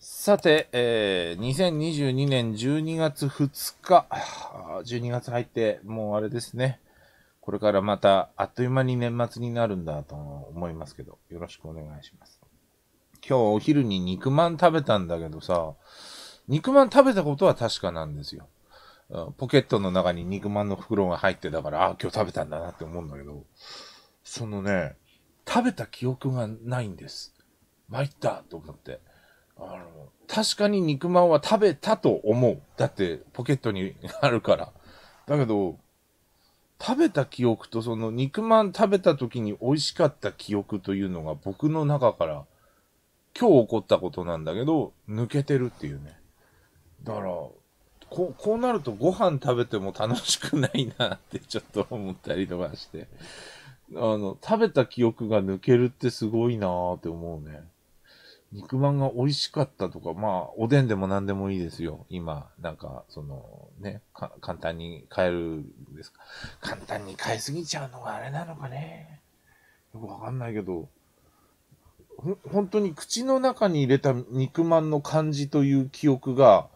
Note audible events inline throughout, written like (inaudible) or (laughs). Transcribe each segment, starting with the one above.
さて、えー、2022年12月2日、12月入って、もうあれですね。これからまた、あっという間に年末になるんだと思いますけど、よろしくお願いします。今日お昼に肉まん食べたんだけどさ、肉まん食べたことは確かなんですよ。ポケットの中に肉まんの袋が入ってたから、ああ、今日食べたんだなって思うんだけど、そのね、食べた記憶がないんです。参ったと思って。あの確かに肉まんは食べたと思う。だってポケットにあるから。だけど、食べた記憶とその肉まん食べた時に美味しかった記憶というのが僕の中から今日起こったことなんだけど抜けてるっていうね。だから、ここうなるとご飯食べても楽しくないなってちょっと思ったりとかして。あの、食べた記憶が抜けるってすごいなーって思うね。肉まんが美味しかったとか、まあ、おでんでも何でもいいですよ。今、なんか、その、ね、簡単に買えるですか。簡単に買いすぎちゃうのがあれなのかね。よくわかんないけど、ほ、本当に口の中に入れた肉まんの感じという記憶が、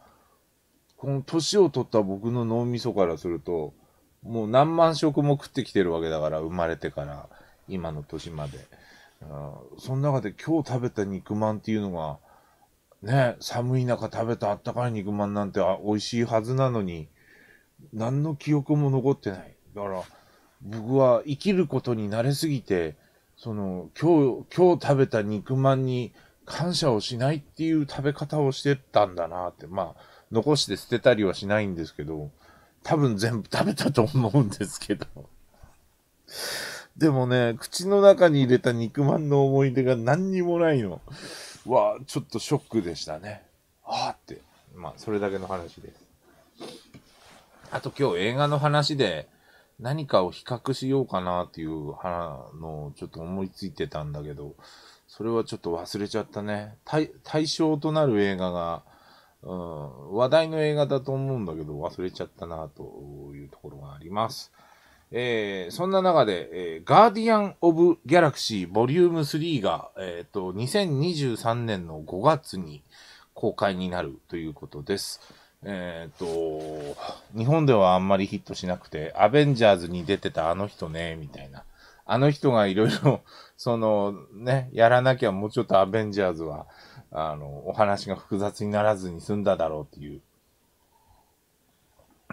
この年を取った僕の脳みそからすると、もう何万食も食ってきてるわけだから、生まれてから、今の年まで。その中で今日食べた肉まんっていうのが、ね、寒い中食べたあったかい肉まんなんて美味しいはずなのに、何の記憶も残ってない。だから、僕は生きることに慣れすぎて、その、今日、今日食べた肉まんに感謝をしないっていう食べ方をしてたんだなって、まあ、残して捨てたりはしないんですけど、多分全部食べたと思うんですけど。でもね、口の中に入れた肉まんの思い出が何にもないの。わあ、ちょっとショックでしたね。ああって。まあ、それだけの話です。あと今日映画の話で何かを比較しようかなっていうのをちょっと思いついてたんだけど、それはちょっと忘れちゃったね。対象となる映画が、うん、話題の映画だと思うんだけど忘れちゃったなというところがあります。えー、そんな中で、えー、ガーディアン・オブ・ギャラクシーボリューム3が、えっ、ー、と、2023年の5月に公開になるということです。えっ、ー、と、日本ではあんまりヒットしなくて、アベンジャーズに出てたあの人ね、みたいな。あの人がいろいろ、(laughs) そのね、やらなきゃもうちょっとアベンジャーズは、あの、お話が複雑にならずに済んだだろうっていう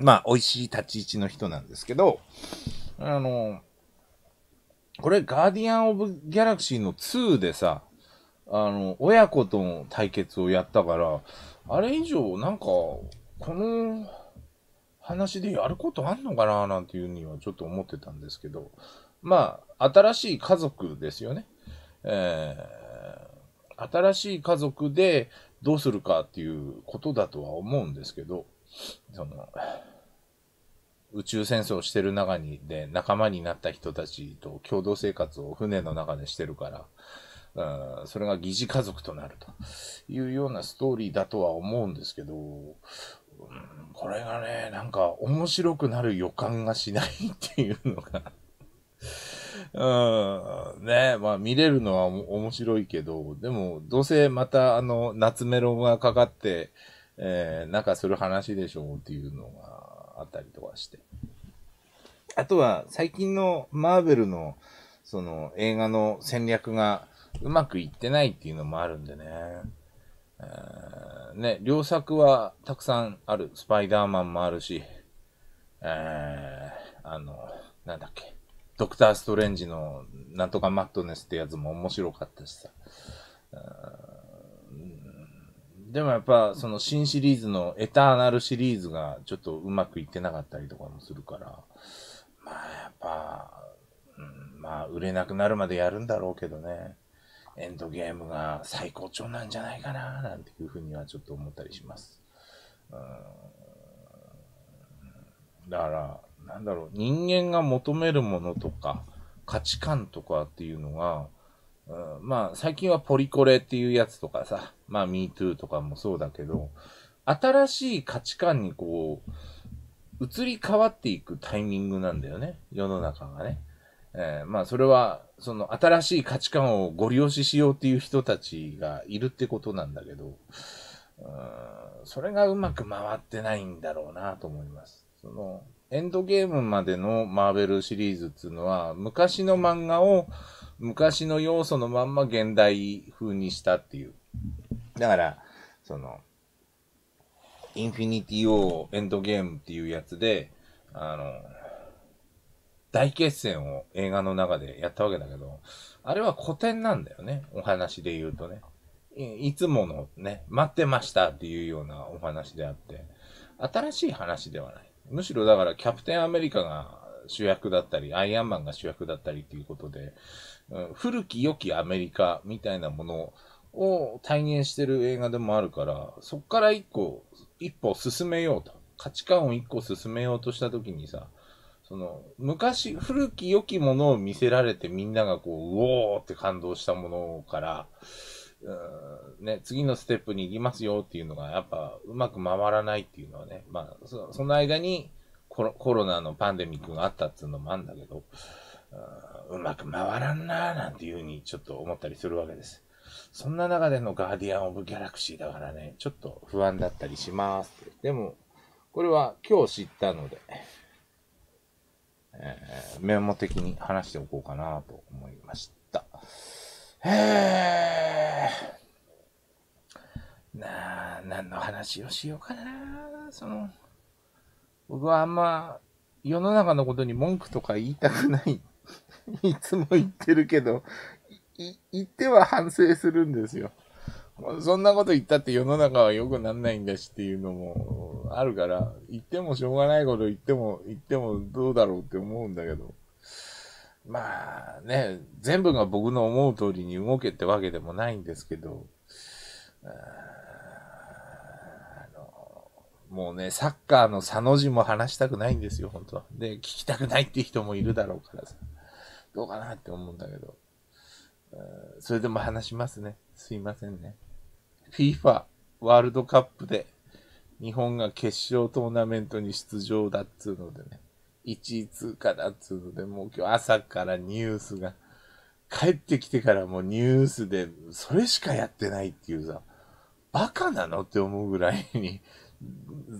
まあ、美味しい立ち位置の人なんですけど、あの、これ、ガーディアン・オブ・ギャラクシーの2でさ、あの、親子との対決をやったから、あれ以上、なんか、この話でやることあんのかななんていうにはちょっと思ってたんですけど、まあ、新しい家族ですよね。えー、新しい家族でどうするかっていうことだとは思うんですけど、その、宇宙戦争してる中にで仲間になった人たちと共同生活を船の中でしてるから、うん、それが疑似家族となるというようなストーリーだとは思うんですけど、うん、これがね、なんか面白くなる予感がしないっていうのが (laughs) うん、ねまあ見れるのは面白いけど、でもどうせまたあの夏メロがかかって、えー、なんかする話でしょうっていうのがあったりとかして。あとは、最近のマーベルの、その映画の戦略がうまくいってないっていうのもあるんでね。えー、ね、両作はたくさんある。スパイダーマンもあるし、えー、あの、なんだっけ。ドクター・ストレンジのなんとかマットネスってやつも面白かったしさ。でもやっぱ、その新シリーズのエターナルシリーズがちょっとうまくいってなかったりとかもするから、まあやっぱ、うん、まあ売れなくなるまでやるんだろうけどね、エンドゲームが最高潮なんじゃないかな、なんていうふうにはちょっと思ったりします。うん、だから、なんだろう、人間が求めるものとか、価値観とかっていうのが、うん、まあ、最近はポリコレっていうやつとかさ、まあ、MeToo とかもそうだけど、新しい価値観にこう、移り変わっていくタイミングなんだよね、世の中がね。えー、まあ、それは、その新しい価値観をご利用ししようっていう人たちがいるってことなんだけど、うん、それがうまく回ってないんだろうなと思います。その、エンドゲームまでのマーベルシリーズっていうのは、昔の漫画を、昔の要素のまんま現代風にしたっていう。だから、その、インフィニティ・オー・エンドゲームっていうやつで、あの、大決戦を映画の中でやったわけだけど、あれは古典なんだよね。お話で言うとね。いつものね、待ってましたっていうようなお話であって、新しい話ではない。むしろだからキャプテンアメリカが主役だったり、アイアンマンが主役だったりっていうことで、うん、古き良きアメリカみたいなものを体現してる映画でもあるから、そこから一個、一歩進めようと。価値観を一個進めようとした時にさ、その、昔、古き良きものを見せられてみんながこう、うおーって感動したものから、うん、ね、次のステップに行きますよっていうのが、やっぱ、うまく回らないっていうのはね、まあ、その間にコロ、コロナのパンデミックがあったっていうのもあるんだけど、うんうまく回らんなぁなんていうふうにちょっと思ったりするわけです。そんな中でのガーディアン・オブ・ギャラクシーだからね、ちょっと不安だったりします。でも、これは今日知ったので、えー、メモ的に話しておこうかなと思いました。えー、なぁ、何の話をしようかな。その、僕はあんま世の中のことに文句とか言いたくない (laughs) いつも言ってるけど、言っては反省するんですよ。そんなこと言ったって世の中は良くなんないんだしっていうのもあるから、言ってもしょうがないこと言っても、言ってもどうだろうって思うんだけど。まあね、全部が僕の思う通りに動けってわけでもないんですけど、あのもうね、サッカーの佐の字も話したくないんですよ、本当は。で、聞きたくないって人もいるだろうからさ。どうかなって思うんだけど。それでも話しますね。すいませんね。FIFA ワールドカップで日本が決勝トーナメントに出場だっつうのでね。1位通過だっつうので、もう今日朝からニュースが、帰ってきてからもうニュースでそれしかやってないっていうさ、バカなのって思うぐらいに、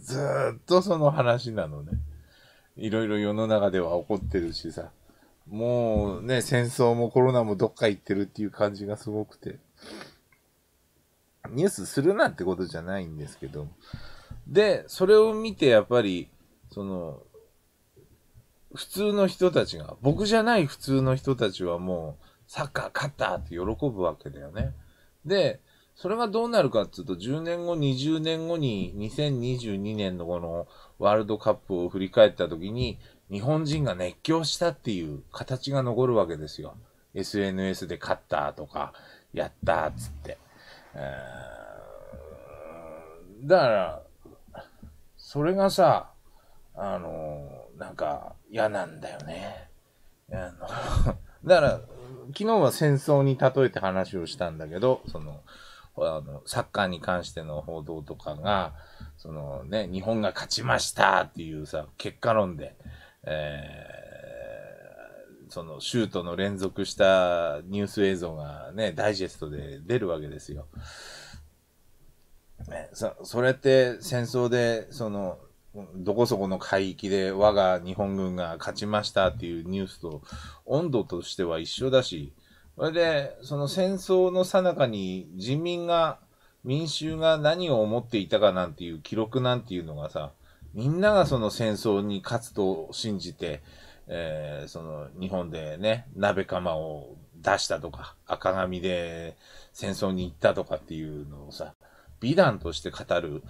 ずっとその話なのね。いろいろ世の中では起こってるしさ。もうね、戦争もコロナもどっか行ってるっていう感じがすごくて、ニュースするなってことじゃないんですけど、で、それを見てやっぱり、その、普通の人たちが、僕じゃない普通の人たちはもう、サッカー勝ったって喜ぶわけだよね。で、それがどうなるかっていうと、10年後、20年後に、2022年のこのワールドカップを振り返った時に、日本人が熱狂したっていう形が残るわけですよ。SNS で勝ったとか、やったっつって。えだから、それがさ、あの、なんか嫌なんだよね。あの (laughs) だから、昨日は戦争に例えて話をしたんだけど、その、あのサッカーに関しての報道とかが、そのね、日本が勝ちましたっていうさ、結果論で、えー、そのシュートの連続したニュース映像がね、ダイジェストで出るわけですよ。ね、そそれって戦争で、その、どこそこの海域で我が日本軍が勝ちましたっていうニュースと温度としては一緒だし、それで、その戦争の最中に人民が、民衆が何を思っていたかなんていう記録なんていうのがさ、みんながその戦争に勝つと信じて、えー、その日本でね、鍋釜を出したとか、赤紙で戦争に行ったとかっていうのをさ、美談として語る、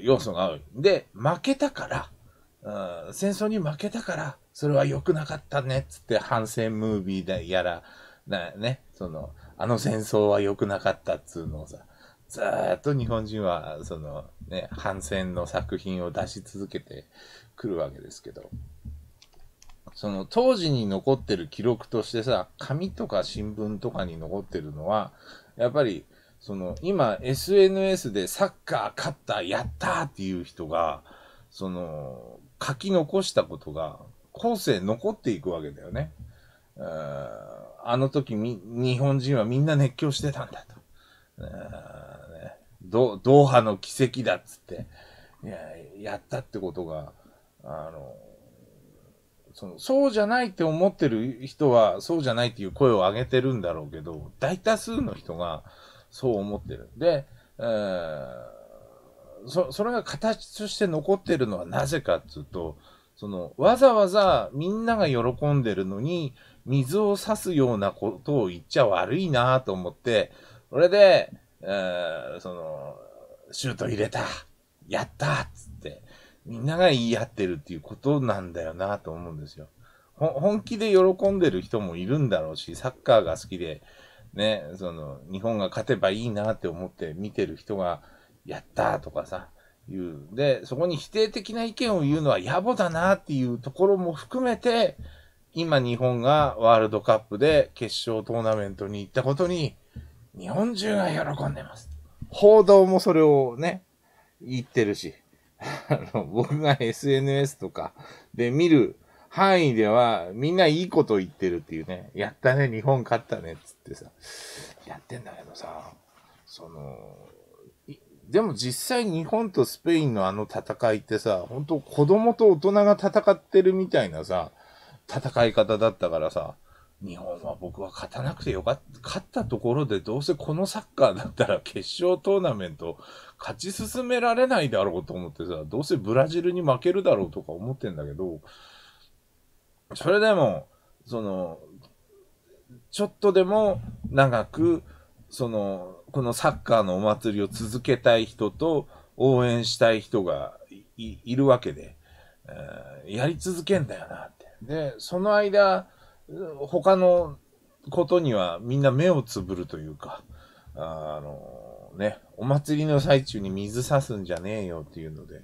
要素が多い。で、負けたから、戦争に負けたから、それは良くなかったね、っつって反戦ムービーでやら、ね、その、あの戦争は良くなかったっつうのをさ、ずっと日本人は、そのね、反戦の作品を出し続けてくるわけですけど、その当時に残ってる記録としてさ、紙とか新聞とかに残ってるのは、やっぱり、その今 SNS でサッカー勝った、やったっていう人が、その書き残したことが後世残っていくわけだよね。あの時日本人はみんな熱狂してたんだと。ドドーハの奇跡だっつって、いや、やったってことが、あの、その、そうじゃないって思ってる人は、そうじゃないっていう声を上げてるんだろうけど、大多数の人がそう思ってる。で、えー、そ、それが形として残ってるのはなぜかっつうと、その、わざわざみんなが喜んでるのに、水を差すようなことを言っちゃ悪いなと思って、それで、えー、その、シュート入れたやったつって、みんなが言い合ってるっていうことなんだよなと思うんですよ。本気で喜んでる人もいるんだろうし、サッカーが好きで、ね、その、日本が勝てばいいなって思って見てる人が、やったとかさ、言う。で、そこに否定的な意見を言うのは野暮だなっていうところも含めて、今日本がワールドカップで決勝トーナメントに行ったことに、日本中が喜んでます。報道もそれをね、言ってるし、(laughs) あの、僕が SNS とかで見る範囲では、みんないいこと言ってるっていうね、やったね、日本勝ったね、つってさ、やってんだけどさ、その、でも実際日本とスペインのあの戦いってさ、本当子供と大人が戦ってるみたいなさ、戦い方だったからさ、日本は僕は勝たなくてよかった、勝ったところでどうせこのサッカーだったら決勝トーナメント勝ち進められないだろうと思ってさ、どうせブラジルに負けるだろうとか思ってんだけど、それでも、その、ちょっとでも長く、その、このサッカーのお祭りを続けたい人と応援したい人がいるわけで、えー、やり続けんだよなって。で、その間、他のことにはみんな目をつぶるというか、あのね、お祭りの最中に水差すんじゃねえよっていうので、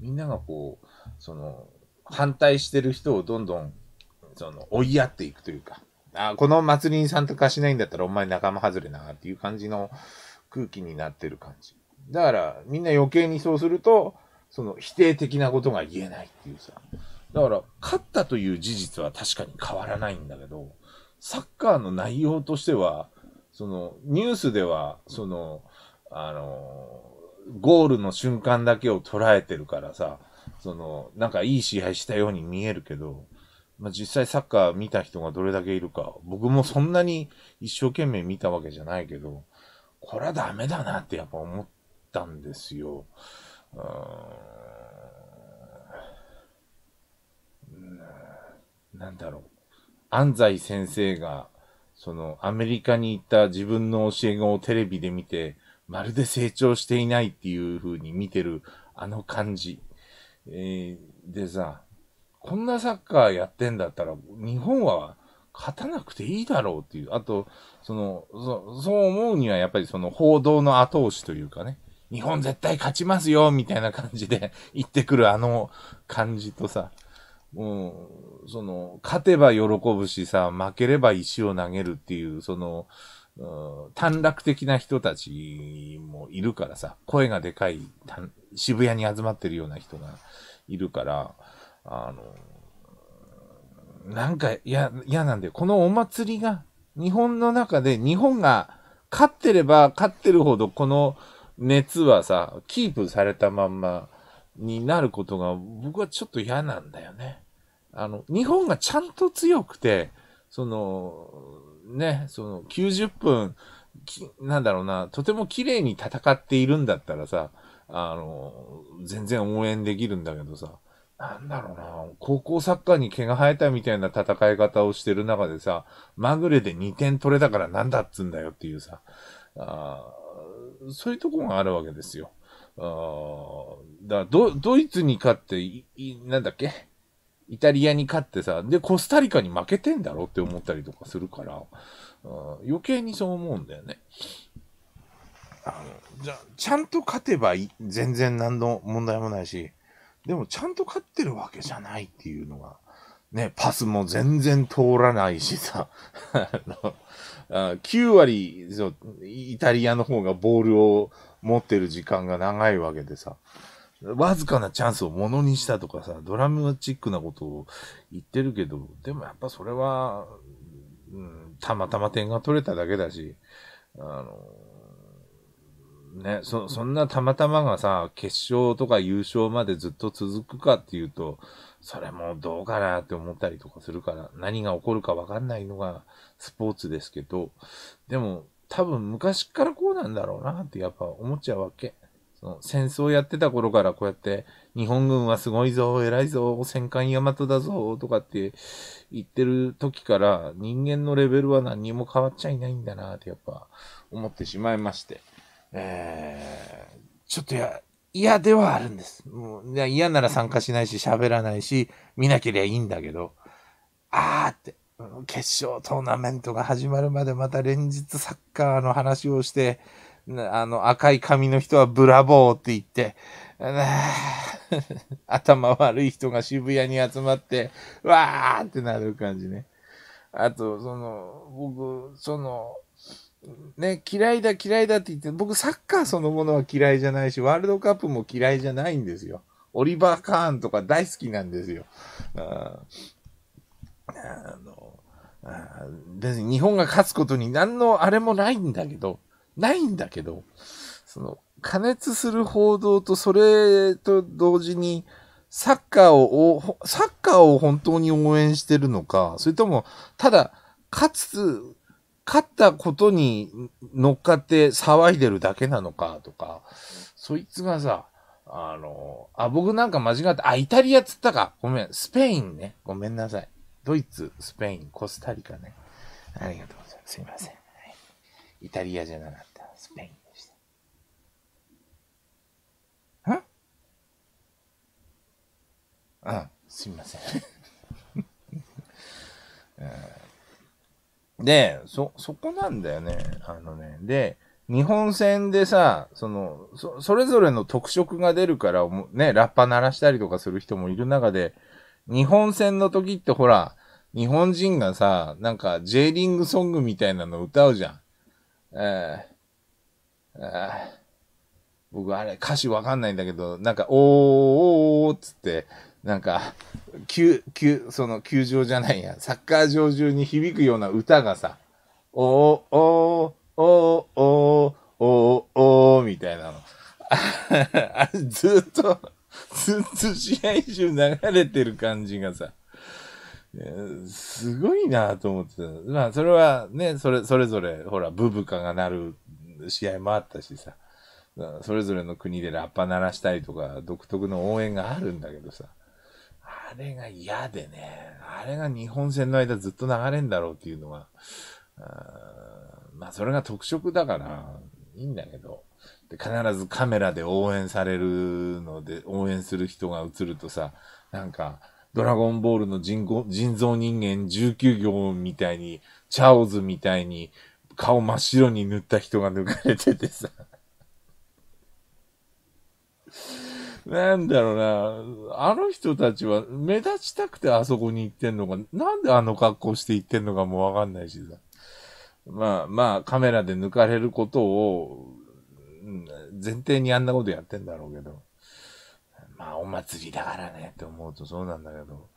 みんながこう、その、反対してる人をどんどん、その、追いやっていくというか、あこの祭りに参加しないんだったらお前仲間外れなっていう感じの空気になってる感じ。だから、みんな余計にそうすると、その否定的なことが言えないっていうさ。だから、勝ったという事実は確かに変わらないんだけど、サッカーの内容としては、その、ニュースでは、その、あの、ゴールの瞬間だけを捉えてるからさ、その、なんかいい試合したように見えるけど、まあ、実際サッカー見た人がどれだけいるか、僕もそんなに一生懸命見たわけじゃないけど、これはダメだなってやっぱ思ったんですよ。うんなんだろう、安西先生が、その、アメリカに行った自分の教え子をテレビで見て、まるで成長していないっていう風に見てる、あの感じ。えー、でさ、こんなサッカーやってんだったら、日本は勝たなくていいだろうっていう。あと、その、そそう思うにはやっぱりその報道の後押しというかね、日本絶対勝ちますよみたいな感じで言ってくるあの感じとさ、うん、その、勝てば喜ぶしさ、負ければ石を投げるっていう、その、うん、短絡的な人たちもいるからさ、声がでかい、渋谷に集まってるような人がいるから、あの、なんか嫌、嫌なんだよ。このお祭りが、日本の中で、日本が勝ってれば勝ってるほど、この熱はさ、キープされたまんまになることが、僕はちょっと嫌なんだよね。あの、日本がちゃんと強くて、その、ね、その90分、なんだろうな、とても綺麗に戦っているんだったらさ、あの、全然応援できるんだけどさ、なんだろうな、高校サッカーに毛が生えたみたいな戦い方をしてる中でさ、まぐれで2点取れたからなんだっつんだよっていうさ、あそういうとこがあるわけですよ。あだドドイツに勝っていい、なんだっけイタリアに勝ってさ、で、コスタリカに負けてんだろって思ったりとかするから、うん、余計にそう思うんだよね。あの、じゃ、ちゃんと勝てばい全然何の問題もないし、でもちゃんと勝ってるわけじゃないっていうのが、ね、パスも全然通らないしさ、(laughs) あの、あ9割、イタリアの方がボールを持ってる時間が長いわけでさ、わずかなチャンスをものにしたとかさ、ドラムチックなことを言ってるけど、でもやっぱそれは、うん、たまたま点が取れただけだし、あの、ね、そ、そんなたまたまがさ、決勝とか優勝までずっと続くかっていうと、それもどうかなって思ったりとかするから、何が起こるかわかんないのがスポーツですけど、でも多分昔からこうなんだろうなってやっぱ思っちゃうわけ。戦争やってた頃からこうやって、日本軍はすごいぞ、偉いぞ、戦艦大和だぞ、とかって言ってる時から、人間のレベルは何にも変わっちゃいないんだな、ってやっぱ思ってしまいまして。えー、ちょっとや、嫌ではあるんです。もう嫌なら参加しないし、喋らないし、見なけれゃいいんだけど、あーって、決勝トーナメントが始まるまでまた連日サッカーの話をして、あの、赤い髪の人はブラボーって言って、(laughs) 頭悪い人が渋谷に集まって、わーってなる感じね。あと、その、僕、その、ね、嫌いだ嫌いだって言って、僕サッカーそのものは嫌いじゃないし、ワールドカップも嫌いじゃないんですよ。オリバー・カーンとか大好きなんですよ。ああの別に日本が勝つことに何のあれもないんだけど、ないんだけど、その、加熱する報道とそれと同時に、サッカーを、サッカーを本当に応援してるのか、それとも、ただ、勝つ、勝ったことに乗っかって騒いでるだけなのかとか、そいつがさ、あの、あ、僕なんか間違って、あ、イタリアっつったか。ごめん、スペインね。ごめんなさい。ドイツ、スペイン、コスタリカね。ありがとうございます。すいません。イタリアじゃなかった。スペインでした。んあ、すみませ (laughs) ん。で、そ、そこなんだよね。あのね。で、日本戦でさ、その、そ、それぞれの特色が出るから、ね、ラッパ鳴らしたりとかする人もいる中で、日本戦の時ってほら、日本人がさ、なんか J リングソングみたいなの歌うじゃん。えー、え僕あれ歌詞わかんないんだけど、なんか、おーおーおーっつって、なんか、球、球、その球場じゃないや、サッカー場中に響くような歌がさ、おーおーおーおーおーおーみたいなの。あ (laughs) ずっと、ずっと試合中流れてる感じがさ、すごいなと思ってた。まあ、それはね、それ、それぞれ、ほら、ブブカが鳴る試合もあったしさ、それぞれの国でラッパ鳴らしたりとか、独特の応援があるんだけどさ、あれが嫌でね、あれが日本戦の間ずっと流れんだろうっていうのは、あまあ、それが特色だから、いいんだけど、で必ずカメラで応援されるので、応援する人が映るとさ、なんか、ドラゴンボールの人人造人間19行みたいに、チャオズみたいに、顔真っ白に塗った人が抜かれててさ。(laughs) なんだろうな。あの人たちは目立ちたくてあそこに行ってんのか、なんであの格好して行ってんのかもわかんないしさ。まあまあ、カメラで抜かれることを、前提にあんなことやってんだろうけど。まあお祭りだからねって思うとそうなんだけど、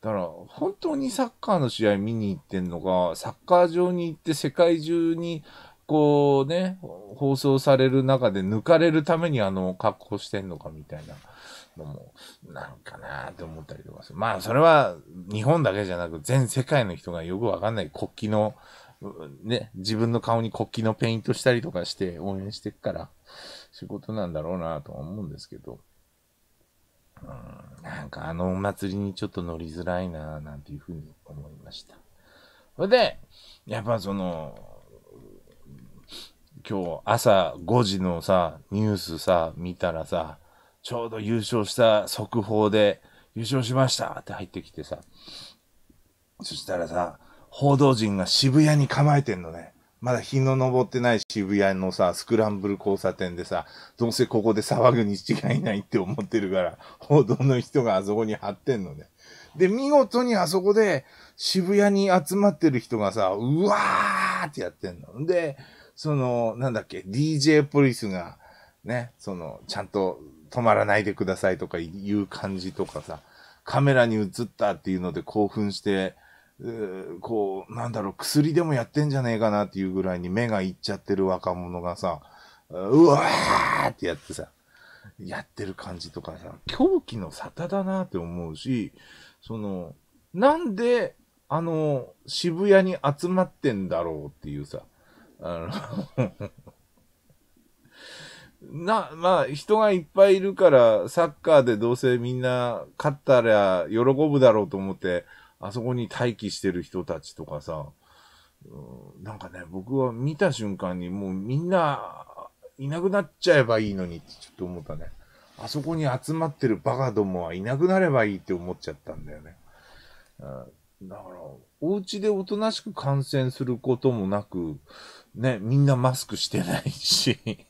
だから本当にサッカーの試合見に行ってんのか、サッカー場に行って世界中にこうね、放送される中で抜かれるためにあの格好してんのかみたいなのも、なんかなって思ったりとかする。まあそれは日本だけじゃなく全世界の人がよくわかんない国旗のね、自分の顔に国旗のペイントしたりとかして応援していくから、仕事なんだろうなとは思うんですけど。なんかあのお祭りにちょっと乗りづらいな、なんていうふうに思いました。それで、やっぱその、今日朝5時のさ、ニュースさ、見たらさ、ちょうど優勝した速報で、優勝しましたって入ってきてさ、そしたらさ、報道陣が渋谷に構えてんのね。まだ日の昇ってない渋谷のさ、スクランブル交差点でさ、どうせここで騒ぐに違いないって思ってるから、報道の人があそこに張ってんのね。で、見事にあそこで渋谷に集まってる人がさ、うわーってやってんの。で、その、なんだっけ、DJ ポリスが、ね、その、ちゃんと止まらないでくださいとかいう感じとかさ、カメラに映ったっていうので興奮して、こう、なんだろう、薬でもやってんじゃねえかなっていうぐらいに目がいっちゃってる若者がさ、うわーってやってさ、やってる感じとかさ、狂気の沙汰だなって思うし、その、なんで、あの、渋谷に集まってんだろうっていうさ、あの (laughs) な、まあ、人がいっぱいいるから、サッカーでどうせみんな勝ったら喜ぶだろうと思って、あそこに待機してる人たちとかさ、うん、なんかね、僕は見た瞬間にもうみんないなくなっちゃえばいいのにってちょっと思ったね。あそこに集まってるバカどもはいなくなればいいって思っちゃったんだよね。うん、だから、お家でおとなしく感染することもなく、ね、みんなマスクしてないし、(laughs)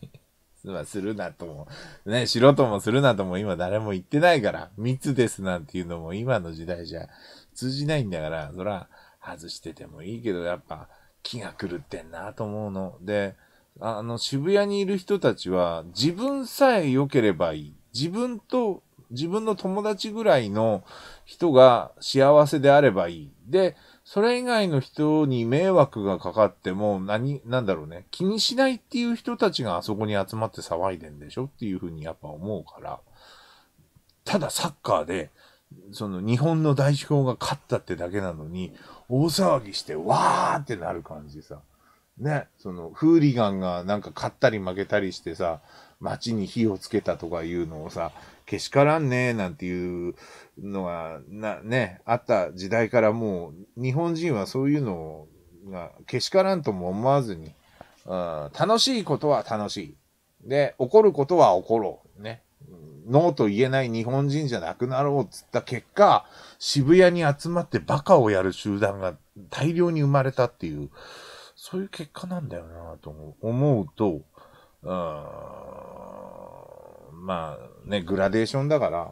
するなとも、ね、しろともするなとも今誰も言ってないから、密ですなんていうのも今の時代じゃ通じないんだから、そら、外しててもいいけど、やっぱ、気が狂ってんなと思うの。で、あの、渋谷にいる人たちは、自分さえ良ければいい。自分と、自分の友達ぐらいの人が幸せであればいい。で、それ以外の人に迷惑がかかっても、何、なんだろうね、気にしないっていう人たちがあそこに集まって騒いでんでしょっていうふうにやっぱ思うから、ただサッカーでその日本の代表が勝ったってだけなのに、大騒ぎして、わーってなる感じさ。ね、その、フーリガンがなんか勝ったり負けたりしてさ、街に火をつけたとかいうのをさ、けしからんねーなんていうのが、な、ね、あった時代からもう、日本人はそういうのが、けしからんとも思わずに、楽しいことは楽しい。で、怒ることは怒ろう。ね。ノーと言えない日本人じゃなくなろうっつった結果、渋谷に集まってバカをやる集団が大量に生まれたっていう、そういう結果なんだよなと思うと、うん、まあね、グラデーションだから、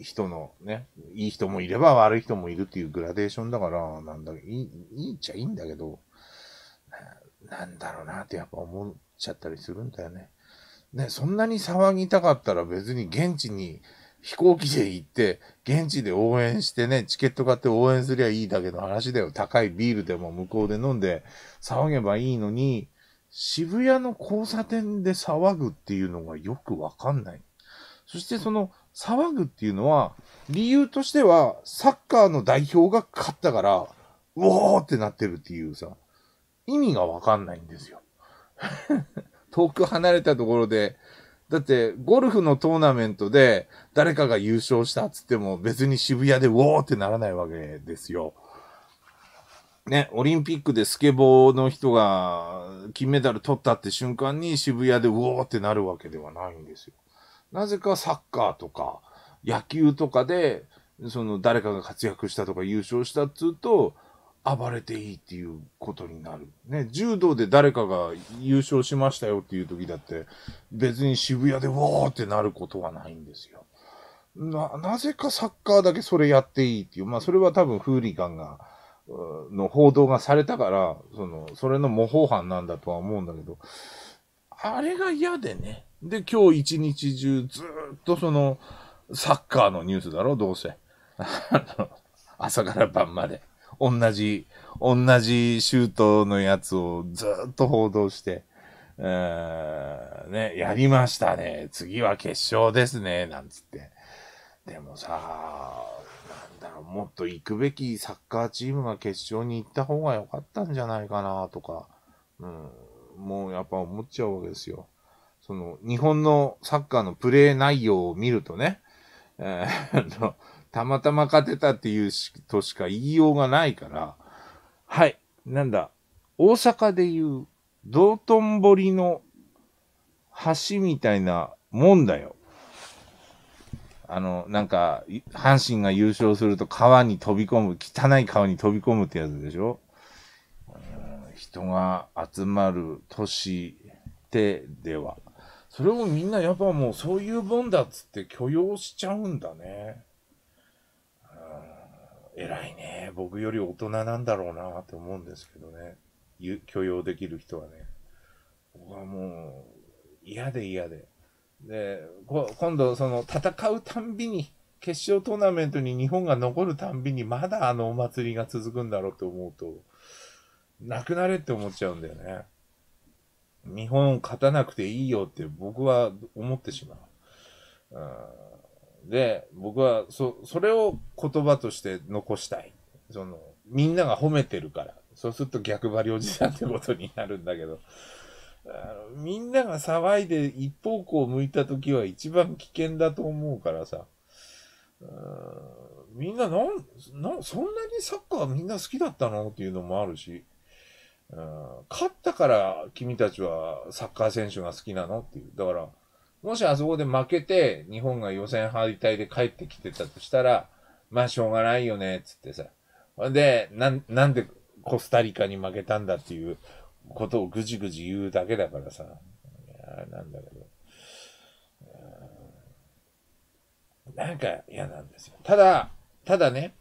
人のね、いい人もいれば悪い人もいるっていうグラデーションだから、なんだいい、いいっちゃいいんだけど、なんだろうなってやっぱ思っちゃったりするんだよね。ね、そんなに騒ぎたかったら別に現地に飛行機で行って、現地で応援してね、チケット買って応援すりゃいいだけの話だよ。高いビールでも向こうで飲んで騒げばいいのに、渋谷の交差点で騒ぐっていうのがよくわかんない。そしてその騒ぐっていうのは、理由としてはサッカーの代表が勝ったから、うおーってなってるっていうさ、意味がわかんないんですよ。遠く離れたところで、だって、ゴルフのトーナメントで、誰かが優勝したっつっても、別に渋谷でウォーってならないわけですよ。ね、オリンピックでスケボーの人が金メダル取ったって瞬間に渋谷でウォーってなるわけではないんですよ。なぜかサッカーとか野球とかで、その誰かが活躍したとか優勝したっつうと、暴れていいっていうことになる。ね、柔道で誰かが優勝しましたよっていう時だって、別に渋谷でわーってなることはないんですよ。な、なぜかサッカーだけそれやっていいっていう。まあ、それは多分フーリガンが、の報道がされたから、その、それの模倣犯なんだとは思うんだけど、あれが嫌でね。で、今日一日中ずっとその、サッカーのニュースだろ、どうせ。(laughs) 朝から晩まで。同じ、同じシュートのやつをずっと報道して、えーね、やりましたね。次は決勝ですね。なんつって。でもさ、なんだろう、もっと行くべきサッカーチームが決勝に行った方が良かったんじゃないかな、とか、うん、もうやっぱ思っちゃうわけですよ。その、日本のサッカーのプレー内容を見るとね、えー、たまたま勝てたっていうとしか言いようがないから、はい、なんだ、大阪でいう道頓堀の橋みたいなもんだよ。あの、なんか、阪神が優勝すると川に飛び込む、汚い川に飛び込むってやつでしょ人が集まる都市ででは。それもみんなやっぱもうそういうもんだっつって許容しちゃうんだね。偉いね。僕より大人なんだろうなって思うんですけどね。許容できる人はね。僕はもう、嫌で嫌で。で、今度、その、戦うたんびに、決勝トーナメントに日本が残るたんびに、まだあのお祭りが続くんだろうと思うと、なくなれって思っちゃうんだよね。日本勝たなくていいよって僕は思ってしまう。うんで、僕は、そ、それを言葉として残したい。その、みんなが褒めてるから。そうすると逆張りおじさんってことになるんだけど。あのみんなが騒いで一方向を向いた時は一番危険だと思うからさ。んみんななん、な、そんなにサッカーみんな好きだったのっていうのもあるし。うん勝ったから君たちはサッカー選手が好きなのっていう。だから、もしあそこで負けて、日本が予選敗退で帰ってきてたとしたら、まあしょうがないよね、つってさ。で、な、なんでコスタリカに負けたんだっていうことをぐじぐじ言うだけだからさ。いやなんだけど。なんか嫌なんですよ。ただ、ただね、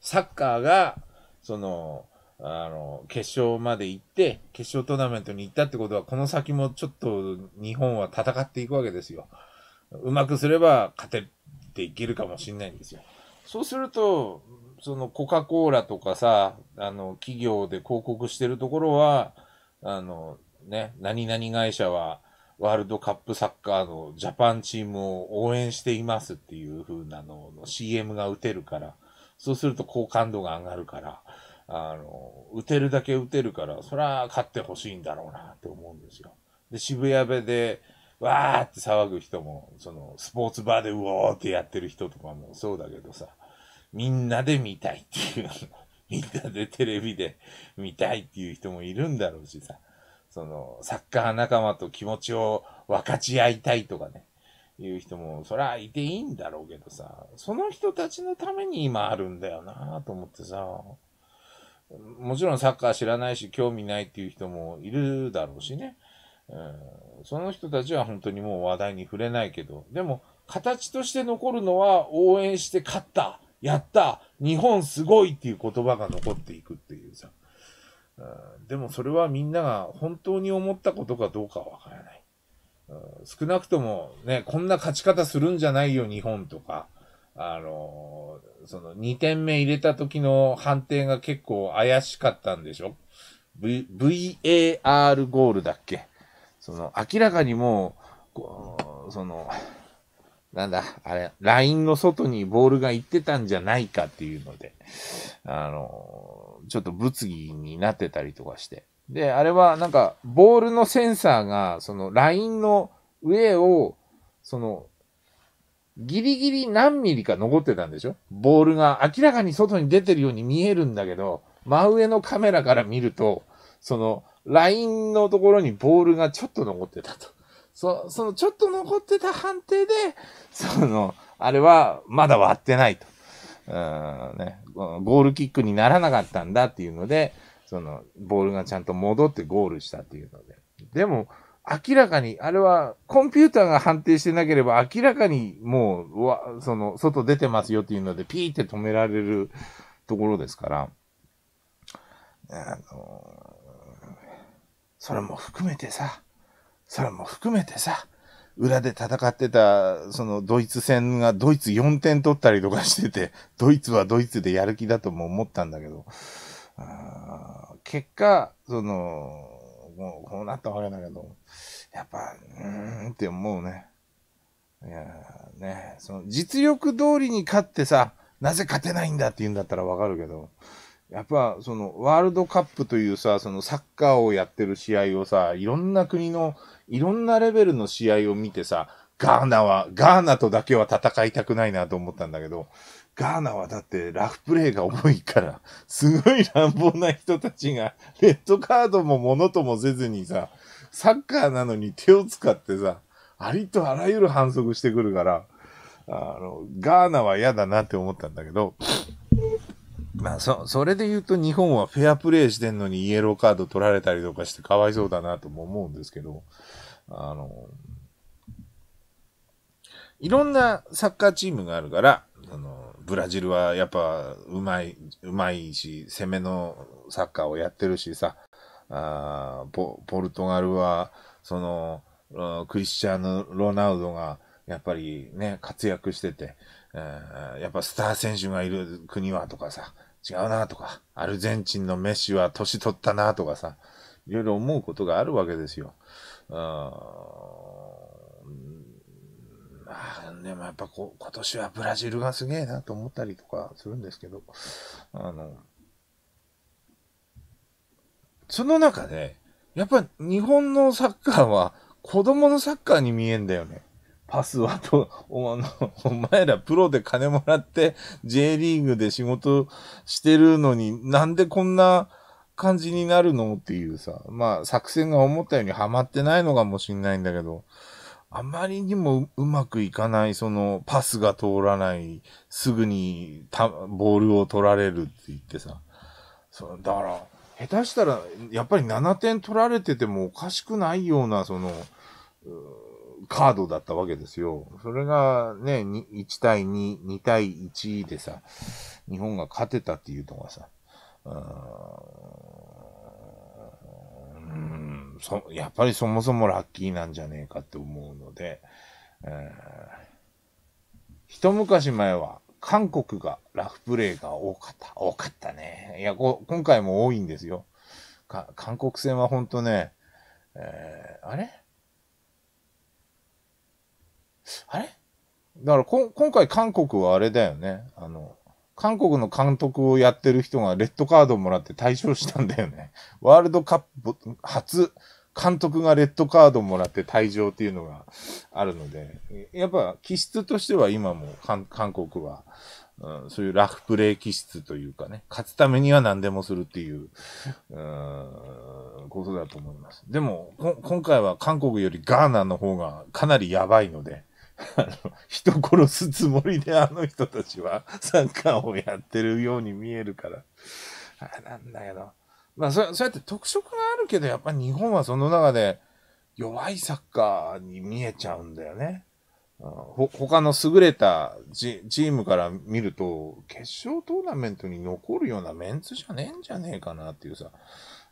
サッカーが、その、あの、決勝まで行って、決勝トーナメントに行ったってことは、この先もちょっと日本は戦っていくわけですよ。うまくすれば勝てていけるかもしれないんですよ。そうすると、そのコカ・コーラとかさ、あの、企業で広告してるところは、あの、ね、何々会社は、ワールドカップサッカーのジャパンチームを応援していますっていう風なのの CM が打てるから、そうすると好感度が上がるから、あの、打てるだけ打てるから、そら勝ってほしいんだろうなって思うんですよ。で、渋谷部で、わーって騒ぐ人も、その、スポーツバーでうおーってやってる人とかもそうだけどさ、みんなで見たいっていう、(laughs) みんなでテレビで見たいっていう人もいるんだろうしさ、その、サッカー仲間と気持ちを分かち合いたいとかね、いう人も、そらいていいんだろうけどさ、その人たちのために今あるんだよなと思ってさ、もちろんサッカー知らないし、興味ないっていう人もいるだろうしね。うん、その人たちは本当にもう話題に触れないけど、でも、形として残るのは応援して勝ったやった日本すごいっていう言葉が残っていくっていうさ。うん、でもそれはみんなが本当に思ったことかどうかわからない、うん。少なくともね、こんな勝ち方するんじゃないよ日本とか、あの、その2点目入れた時の判定が結構怪しかったんでしょ ?V、VAR ゴールだっけその、明らかにもう、その、なんだ、あれ、ラインの外にボールが行ってたんじゃないかっていうので、あの、ちょっと物議になってたりとかして。で、あれはなんか、ボールのセンサーが、そのラインの上を、その、ギリギリ何ミリか残ってたんでしょボールが明らかに外に出てるように見えるんだけど、真上のカメラから見ると、その、ラインのところにボールがちょっと残ってたと。そそのちょっと残ってた判定で、その、あれはまだ割ってないと。うんね、ゴールキックにならなかったんだっていうので、その、ボールがちゃんと戻ってゴールしたっていうので。でも、明らかに、あれはコンピューターが判定してなければ明らかにもう、わ、その、外出てますよっていうのでピーって止められるところですから、あのそれも含めてさ、それも含めてさ、裏で戦ってた、そのドイツ戦がドイツ4点取ったりとかしてて、ドイツはドイツでやる気だとも思ったんだけど、結果、その、もうこうなったわけだけど、やっぱ、うーんって思うね。いやね、その実力通りに勝ってさ、なぜ勝てないんだって言うんだったらわかるけど、やっぱそのワールドカップというさ、そのサッカーをやってる試合をさ、いろんな国の、いろんなレベルの試合を見てさ、ガーナは、ガーナとだけは戦いたくないなと思ったんだけど、ガーナはだってラフプレーが重いから、(laughs) すごい乱暴な人たちが、レッドカードもものともせずにさ、サッカーなのに手を使ってさ、ありとあらゆる反則してくるから、あの、ガーナは嫌だなって思ったんだけど、まあ、そ、それで言うと日本はフェアプレーしてんのにイエローカード取られたりとかしてかわいそうだなとも思うんですけど、あの、いろんなサッカーチームがあるから、ブラジルはやっぱ、うまい、うまいし、攻めのサッカーをやってるしさ、あポポルトガルは、その、クリスチャーノ・ロナウドが、やっぱりね、活躍してて、えやっぱスター選手がいる国はとかさ、違うなとか、アルゼンチンのメッシは年取ったなとかさ、いろいろ思うことがあるわけですよ。あ、でもやっぱこう、今年はブラジルがすげえなと思ったりとかするんですけど、あの、その中で、やっぱ日本のサッカーは子供のサッカーに見えんだよね。パスはと、おのお前らプロで金もらって J リーグで仕事してるのになんでこんな感じになるのっていうさ、まあ作戦が思ったようにハマってないのかもしんないんだけど、あまりにもうまくいかない、その、パスが通らない、すぐにた、ボールを取られるって言ってさ。そだから、下手したら、やっぱり7点取られててもおかしくないような、その、カードだったわけですよ。それがね、1対2、2対1でさ、日本が勝てたっていうのがさ、うんそ、やっぱりそもそもラッキーなんじゃねえかって思うので、えー、一昔前は韓国がラフプレーが多かった。多かったね。いや、こ今回も多いんですよ。か韓国戦はほんとね、えー、あれあれだからこ、今回韓国はあれだよね。あの、韓国の監督をやってる人がレッドカードをもらって退場したんだよね。(laughs) ワールドカップ初監督がレッドカードをもらって退場っていうのがあるので、やっぱ気質としては今も韓国は、うん、そういうラフプレー気質というかね、勝つためには何でもするっていう、うん、ことだと思います。でも、今回は韓国よりガーナの方がかなりやばいので、あの、人殺すつもりであの人たちはサッカーをやってるように見えるから。あなんだけど。まあそ、そうやって特色があるけど、やっぱ日本はその中で弱いサッカーに見えちゃうんだよね。うん、ほ他の優れたチームから見ると、決勝トーナメントに残るようなメンツじゃねえんじゃねえかなっていうさ、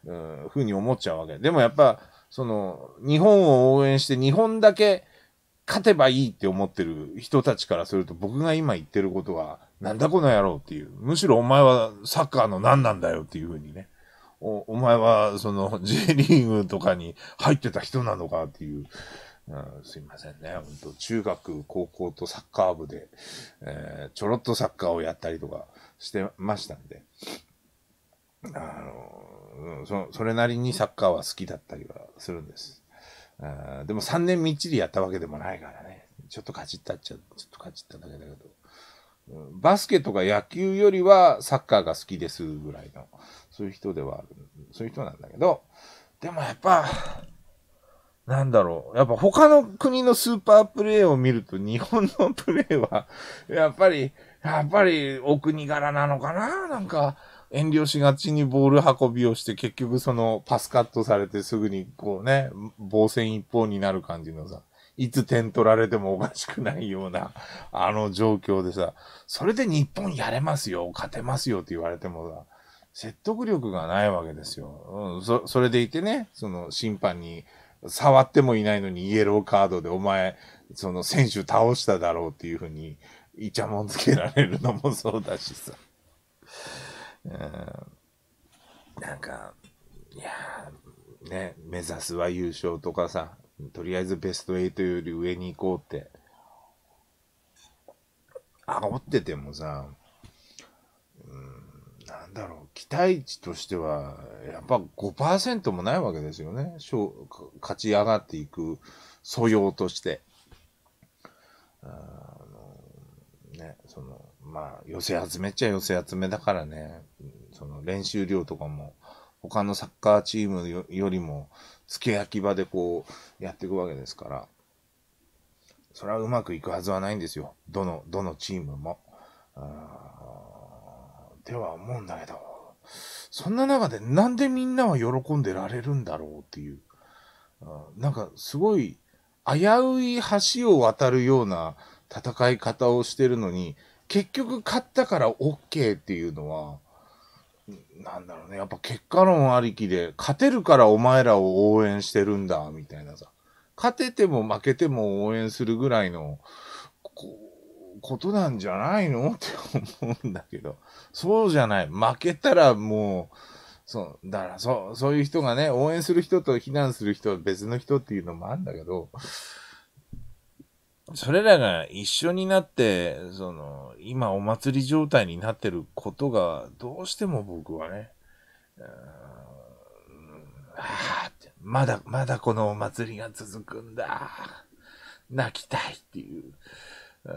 うん、ふうに思っちゃうわけ。でもやっぱ、その、日本を応援して日本だけ、勝てばいいって思ってる人たちからすると、僕が今言ってることは、なんだこの野郎っていう。むしろお前はサッカーの何なんだよっていうふうにね。お、お前は、その、J リーグとかに入ってた人なのかっていう。うん、すいませんね。本当中学、高校とサッカー部で、えー、ちょろっとサッカーをやったりとかしてましたんで。あの、うん、そ、それなりにサッカーは好きだったりはするんです。でも3年みっちりやったわけでもないからね。ちょっとかじったっちゃ、ちょっとかじっただけだけど。バスケとか野球よりはサッカーが好きですぐらいの、そういう人ではある、そういう人なんだけど、でもやっぱ、なんだろう。やっぱ他の国のスーパープレイを見ると日本のプレーは、やっぱり、やっぱりお国柄なのかななんか、遠慮しがちにボール運びをして、結局そのパスカットされてすぐにこうね、防戦一方になる感じのさ、いつ点取られてもおかしくないような、(laughs) あの状況でさ、それで日本やれますよ、勝てますよって言われてもさ、説得力がないわけですよ。うん、そ、それでいてね、その審判に触ってもいないのにイエローカードでお前、その選手倒しただろうっていうふうに、いちゃもんつけられるのもそうだしさ。うん、なんか、いやね、目指すは優勝とかさ、とりあえずベスト8より上に行こうって、煽っててもさ、うん、なんだろう、期待値としては、やっぱ5%もないわけですよね、勝勝ち上がっていく素養として。うんまあ、寄せ集めっちゃ寄せ集めだからね、その練習量とかも、他のサッカーチームよりも、付け焼き場でこう、やっていくわけですから、それはうまくいくはずはないんですよ。どの、どのチームも。ん？では思うんだけど、そんな中でなんでみんなは喜んでられるんだろうっていう、なんかすごい危うい橋を渡るような戦い方をしてるのに、結局買ったから OK っていうのは、なんだろうね、やっぱ結果論ありきで、勝てるからお前らを応援してるんだ、みたいなさ。勝てても負けても応援するぐらいの、こことなんじゃないのって思うんだけど、そうじゃない。負けたらもう、そう、だから、そう、そういう人がね、応援する人と非難する人は別の人っていうのもあるんだけど、それらが一緒になって、その、今お祭り状態になってることが、どうしても僕はね、ああまだ、まだこのお祭りが続くんだ。泣きたいっていう。な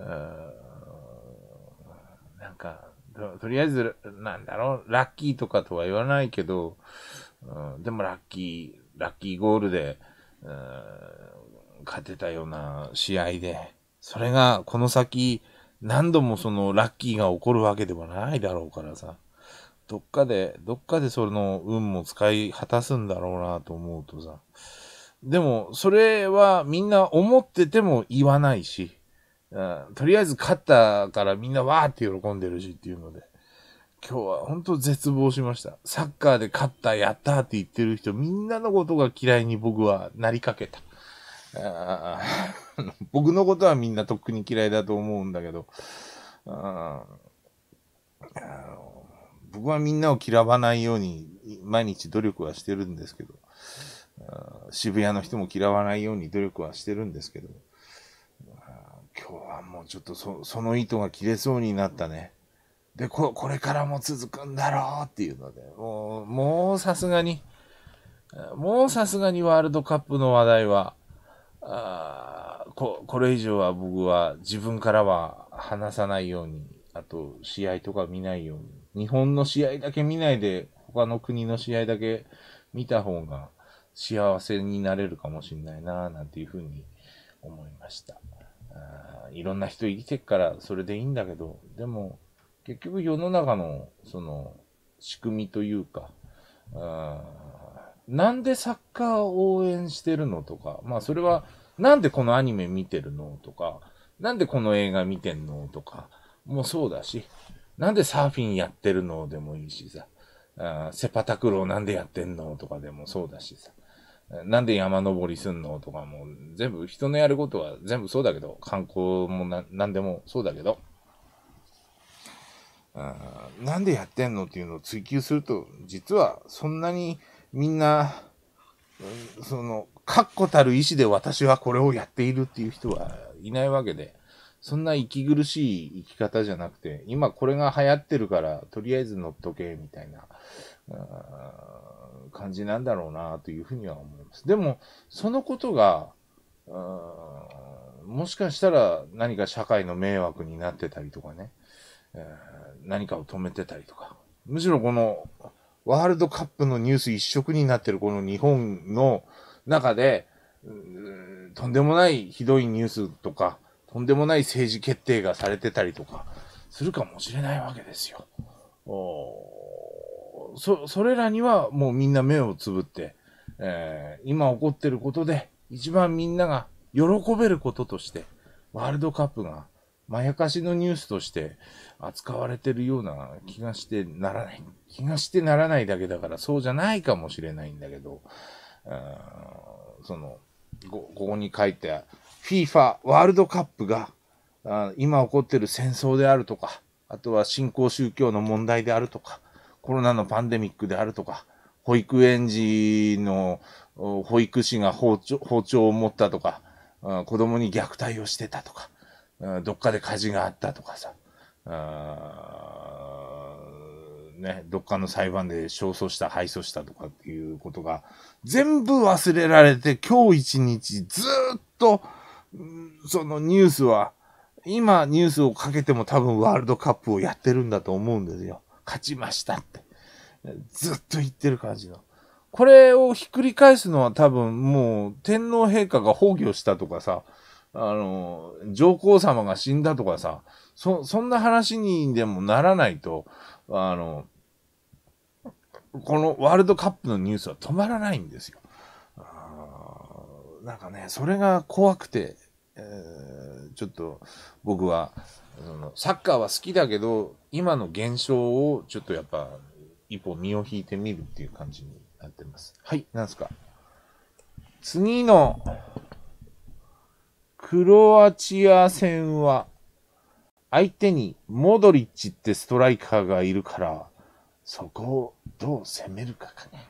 んかと、りあえず、なんだろう、ラッキーとかとは言わないけど、うん、でもラッキー、ラッキーゴールで、勝てたような試合で、それがこの先何度もそのラッキーが起こるわけではないだろうからさ、どっかで、どっかでその運も使い果たすんだろうなと思うとさ、でもそれはみんな思ってても言わないし、うん、とりあえず勝ったからみんなわーって喜んでるしっていうので、今日は本当絶望しました。サッカーで勝った、やったって言ってる人、みんなのことが嫌いに僕はなりかけた。僕のことはみんなとっくに嫌いだと思うんだけど、僕はみんなを嫌わないように毎日努力はしてるんですけど、渋谷の人も嫌わないように努力はしてるんですけど、今日はもうちょっとそその糸が切れそうになったね。で、ここれからも続くんだろうっていうので、もう、もうさすがに、もうさすがにワールドカップの話題は、あここれ以上は僕は自分からは話さないように、あと試合とか見ないように、日本の試合だけ見ないで、他の国の試合だけ見た方が幸せになれるかもしれないな、なんていうふうに思いました。あいろんな人生きてっからそれでいいんだけど、でも結局世の中のその仕組みというか、あなんでサッカーを応援してるのとか、まあそれは、なんでこのアニメ見てるのとか、なんでこの映画見てんのとか、もうそうだし、なんでサーフィンやってるのでもいいしさ、あセパタクローなんでやってんのとかでもそうだしさ、なんで山登りすんのとかも全部人のやることは全部そうだけど、観光もな何でもそうだけど、あなんでやってんのっていうのを追求すると、実はそんなにみんな、その、確固たる意志で私はこれをやっているっていう人はいないわけで、そんな息苦しい生き方じゃなくて、今これが流行ってるから、とりあえず乗っとけ、みたいな、感じなんだろうな、というふうには思います。でも、そのことが、もしかしたら何か社会の迷惑になってたりとかね、何かを止めてたりとか、むしろこの、ワールドカップのニュース一色になってるこの日本の中で、とんでもないひどいニュースとか、とんでもない政治決定がされてたりとか、するかもしれないわけですよ。おそ、それらにはもうみんな目をつぶって、えー、今起こってることで、一番みんなが喜べることとして、ワールドカップがまやかしのニュースとして扱われてるような気がしてならない。気がしてならないだけだから、そうじゃないかもしれないんだけど、その、ここに書いて、FIFA ワールドカップが、あ今起こってる戦争であるとか、あとは新興宗教の問題であるとか、コロナのパンデミックであるとか、保育園児の保育士が包丁包丁を持ったとか、子供に虐待をしてたとか、どっかで火事があったとかさ、ね、どっかの裁判で勝訴した、敗訴したとかっていうことが、全部忘れられて、今日一日ずっと、そのニュースは、今ニュースをかけても多分ワールドカップをやってるんだと思うんですよ。勝ちましたって。ずっと言ってる感じの。これをひっくり返すのは多分もう天皇陛下が崩御したとかさ、あの、上皇様が死んだとかさ、そ、そんな話にでもならないと、あの、このワールドカップのニュースは止まらないんですよ。なんかね、それが怖くて、えー、ちょっと僕は、そのサッカーは好きだけど、今の現象をちょっとやっぱ、一歩身を引いてみるっていう感じになってます。はい、なんすか。次の、クロアチア戦は、相手にモドリッチってストライカーがいるから、そこをどう攻めるかかね。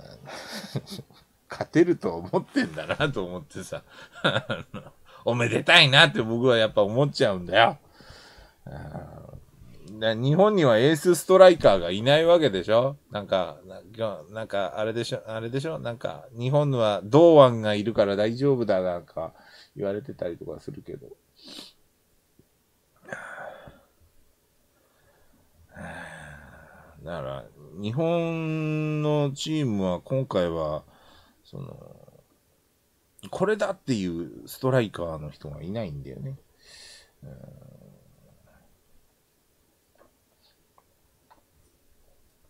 (laughs) 勝てると思ってんだなと思ってさ (laughs) おめでたいなって僕はやっぱ思っちゃうんだよ。日本にはエースストライカーがいないわけでしょなんか、なんか、あれでしょあれでしょなんか、日本は同安がいるから大丈夫だなんか言われてたりとかするけど。だから、日本のチームは今回は、その、これだっていうストライカーの人がいないんだよね。うん、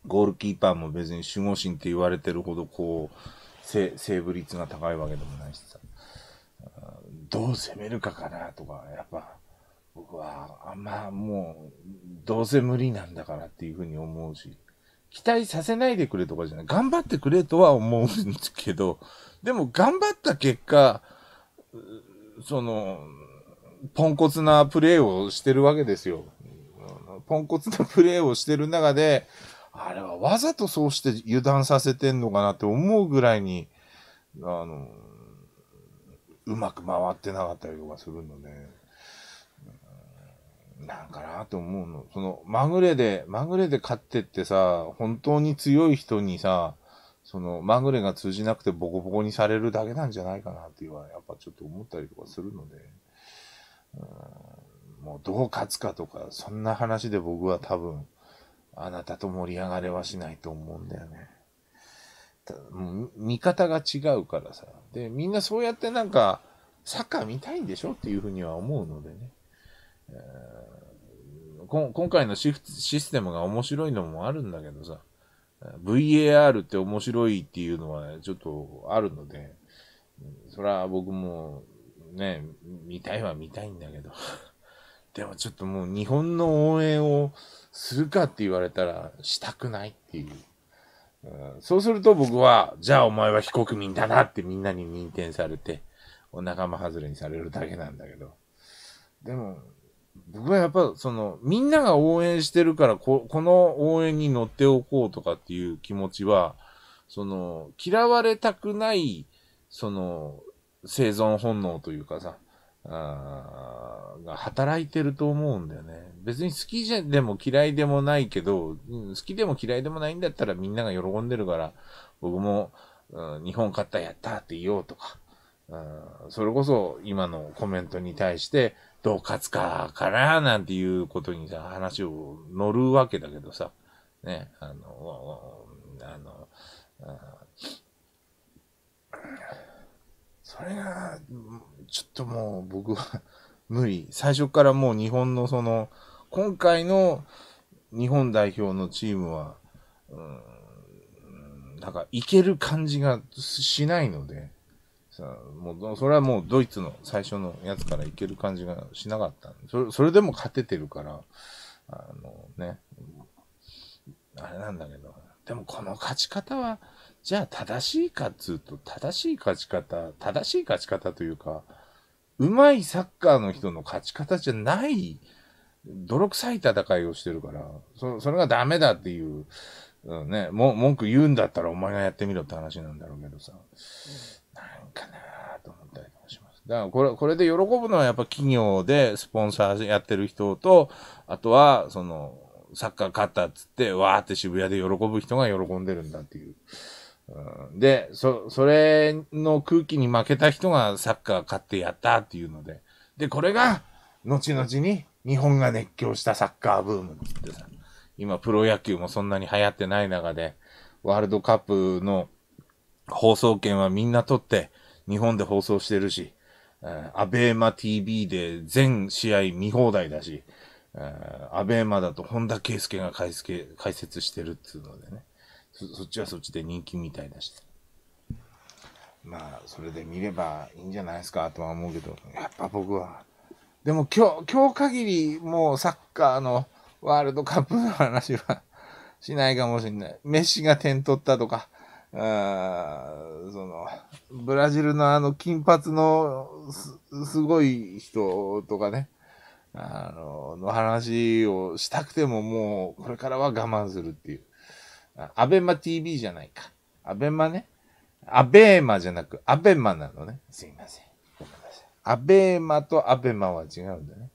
ゴールキーパーも別に守護神って言われてるほど、こう、セーブ率が高いわけでもないしさ、うん、どう攻めるかかなとか、やっぱ、僕は、あまあもう、どうせ無理なんだからっていうふうに思うし、期待させないでくれとかじゃない。頑張ってくれとは思うんですけど、でも頑張った結果、その、ポンコツなプレーをしてるわけですよ。ポンコツなプレーをしてる中で、あれはわざとそうして油断させてんのかなって思うぐらいに、あの、うまく回ってなかったりとかするので、ね、なんかなと思うの。その、まぐれで、まぐれで勝ってってさ、本当に強い人にさ、その、まぐれが通じなくてボコボコにされるだけなんじゃないかなっていうのは、やっぱちょっと思ったりとかするので、うん、もうどう勝つかとか、そんな話で僕は多分、あなたと盛り上がれはしないと思うんだよね。見方が違うからさ。で、みんなそうやってなんか、サッカー見たいんでしょっていうふうには思うのでね。こ今回のシフシステムが面白いのもあるんだけどさ、VAR って面白いっていうのはちょっとあるので、そは僕もね、見たいは見たいんだけど。でもちょっともう日本の応援をするかって言われたらしたくないっていう。そうすると僕は、じゃあお前は非国民だなってみんなに認定されて、お仲間外れにされるだけなんだけど。でも、僕はやっぱそのみんなが応援してるからここの応援に乗っておこうとかっていう気持ちはその嫌われたくないその生存本能というかさあが働いてると思うんだよね。別に好きじゃでも嫌いでもないけど、好きでも嫌いでもないんだったらみんなが喜んでるから、僕も、うん、日本勝ったやったって言おうとか、うん、それこそ今のコメントに対して、どう勝つかかな、なんていうことにさ、話を乗るわけだけどさ、ね、あの、あの、それが、ちょっともう僕は無理。最初からもう日本のその、今回の日本代表のチームは、うん、なんかいける感じがしないので、さもうそれはもうドイツの最初のやつからいける感じがしなかったそれそれでも勝ててるからあのねあれなんだけどでもこの勝ち方はじゃあ正しいかっつうと正しい勝ち方正しい勝ち方というかうまいサッカーの人の勝ち方じゃない泥臭い戦いをしてるからそそれがダメだっていう、うん、ねも文句言うんだったらお前がやってみろって話なんだろうけどさ、かなと思ったりもします。だからこれ、これで喜ぶのはやっぱ企業でスポンサーやってる人と、あとは、その、サッカー勝ったっつって、わーって渋谷で喜ぶ人が喜んでるんだっていう。で、そ、それの空気に負けた人がサッカー勝ってやったっていうので。で、これが、後々に日本が熱狂したサッカーブームってさ、今プロ野球もそんなに流行ってない中で、ワールドカップの放送権はみんな取って、日本で放送してるし、アベーマ TV で全試合見放題だし、アベーマだと本田圭介が解説してるっつうのでねそ、そっちはそっちで人気みたいだし。まあ、それで見ればいいんじゃないですかとは思うけど、やっぱ僕は。でも今日、今日限りもうサッカーのワールドカップの話はしないかもしれない。メッシが点取ったとか、あその、ブラジルのあの金髪のすすごい人とかね、あの、の話をしたくてももうこれからは我慢するっていう。アベマ TV じゃないか。アベマね。アベーマじゃなく、アベマなのね。すいません。アベーマとアベマは違うんだね。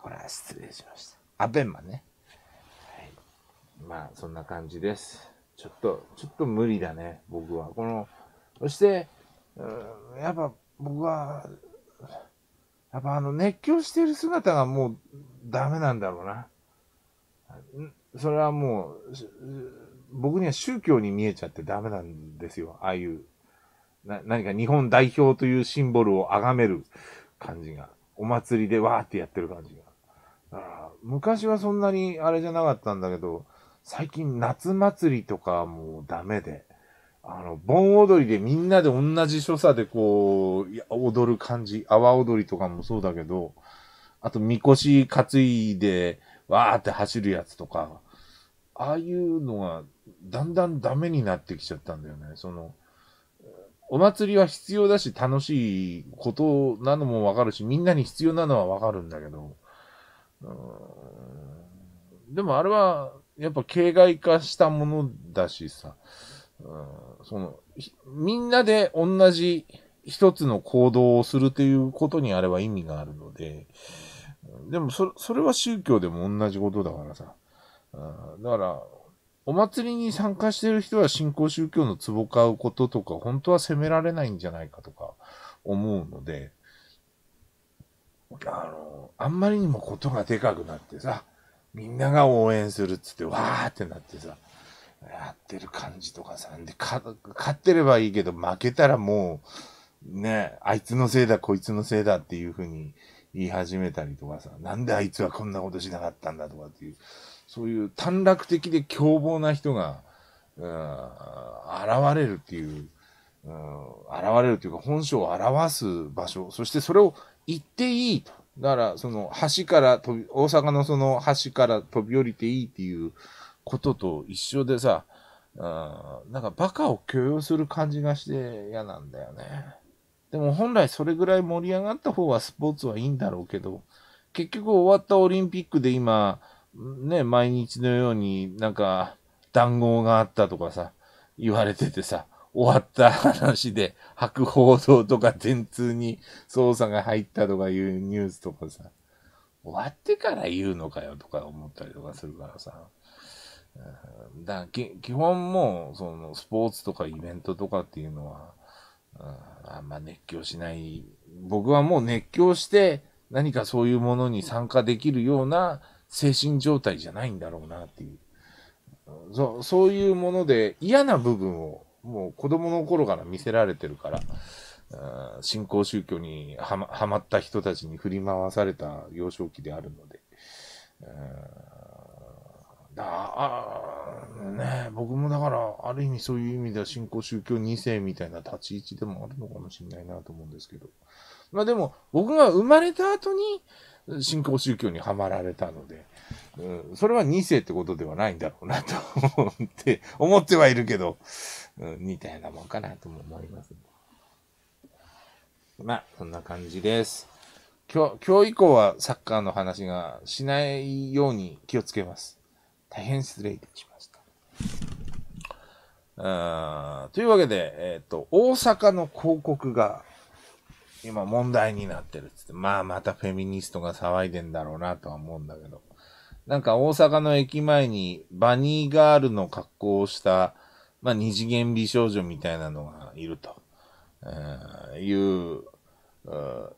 これは失礼しました。アベマね。はい。まあ、そんな感じです。ちょっと、ちょっと無理だね、僕は。この、そして、うん、やっぱ僕は、やっぱあの熱狂している姿がもうダメなんだろうな。それはもう、僕には宗教に見えちゃってダメなんですよ。ああいう、な、何か日本代表というシンボルを崇める感じが。お祭りでわーってやってる感じが。だから、昔はそんなにあれじゃなかったんだけど、最近夏祭りとかもうダメで、あの、盆踊りでみんなで同じ所作でこう、踊る感じ、阿波踊りとかもそうだけど、あと、みこし担いで、わーって走るやつとか、ああいうのが、だんだんダメになってきちゃったんだよね。その、お祭りは必要だし、楽しいことなのもわかるし、みんなに必要なのはわかるんだけど、でもあれは、やっぱ形骸化したものだしさ、うん、その、みんなで同じ一つの行動をするということにあれば意味があるので、でもそ、それは宗教でも同じことだからさ、うん、だから、お祭りに参加してる人は信仰宗教の壺買うこととか、本当は責められないんじゃないかとか思うので、あの、あんまりにもことがでかくなってさ、みんなが応援するっつって、わーってなってさ、やってる感じとかさ、で、か、勝ってればいいけど、負けたらもう、ね、あいつのせいだ、こいつのせいだっていうふうに言い始めたりとかさ、なんであいつはこんなことしなかったんだとかっていう、そういう短絡的で凶暴な人が、うん、現れるっていう、うん、現れるというか、本性を表す場所、そしてそれを言っていいと。だから、その、橋から飛び、大阪のその橋から飛び降りていいっていうことと一緒でさ、なんかバカを許容する感じがして嫌なんだよね。でも本来それぐらい盛り上がった方はスポーツはいいんだろうけど、結局終わったオリンピックで今、ね、毎日のようになんか、談合があったとかさ、言われててさ、終わった話で、白報堂とか電通に捜査が入ったとかいうニュースとかさ、終わってから言うのかよとか思ったりとかするからさ。だから基本もう、その、スポーツとかイベントとかっていうのは、あんま熱狂しない。僕はもう熱狂して、何かそういうものに参加できるような精神状態じゃないんだろうなっていう。そそういうもので嫌な部分をもう子供の頃から見せられてるから、新興宗教にはまった人たちに振り回された幼少期であるので、だあね僕もだから、ある意味そういう意味では新興宗教2世みたいな立ち位置でもあるのかもしれないなと思うんですけど。まあでも、僕が生まれた後に新興宗教にはまられたので、うん、それは2世ってことではないんだろうなと思って、思ってはいるけど、うん、みたいなもんかなとも思います。まあ、そんな感じです。今日、今日以降はサッカーの話がしないように気をつけます。大変失礼いたしました。あというわけで、えっ、ー、と、大阪の広告が今問題になってるっつって、まあまたフェミニストが騒いでんだろうなとは思うんだけど、なんか大阪の駅前にバニーガールの格好をしたまあ、二次元美少女みたいなのがいると、えー、いう、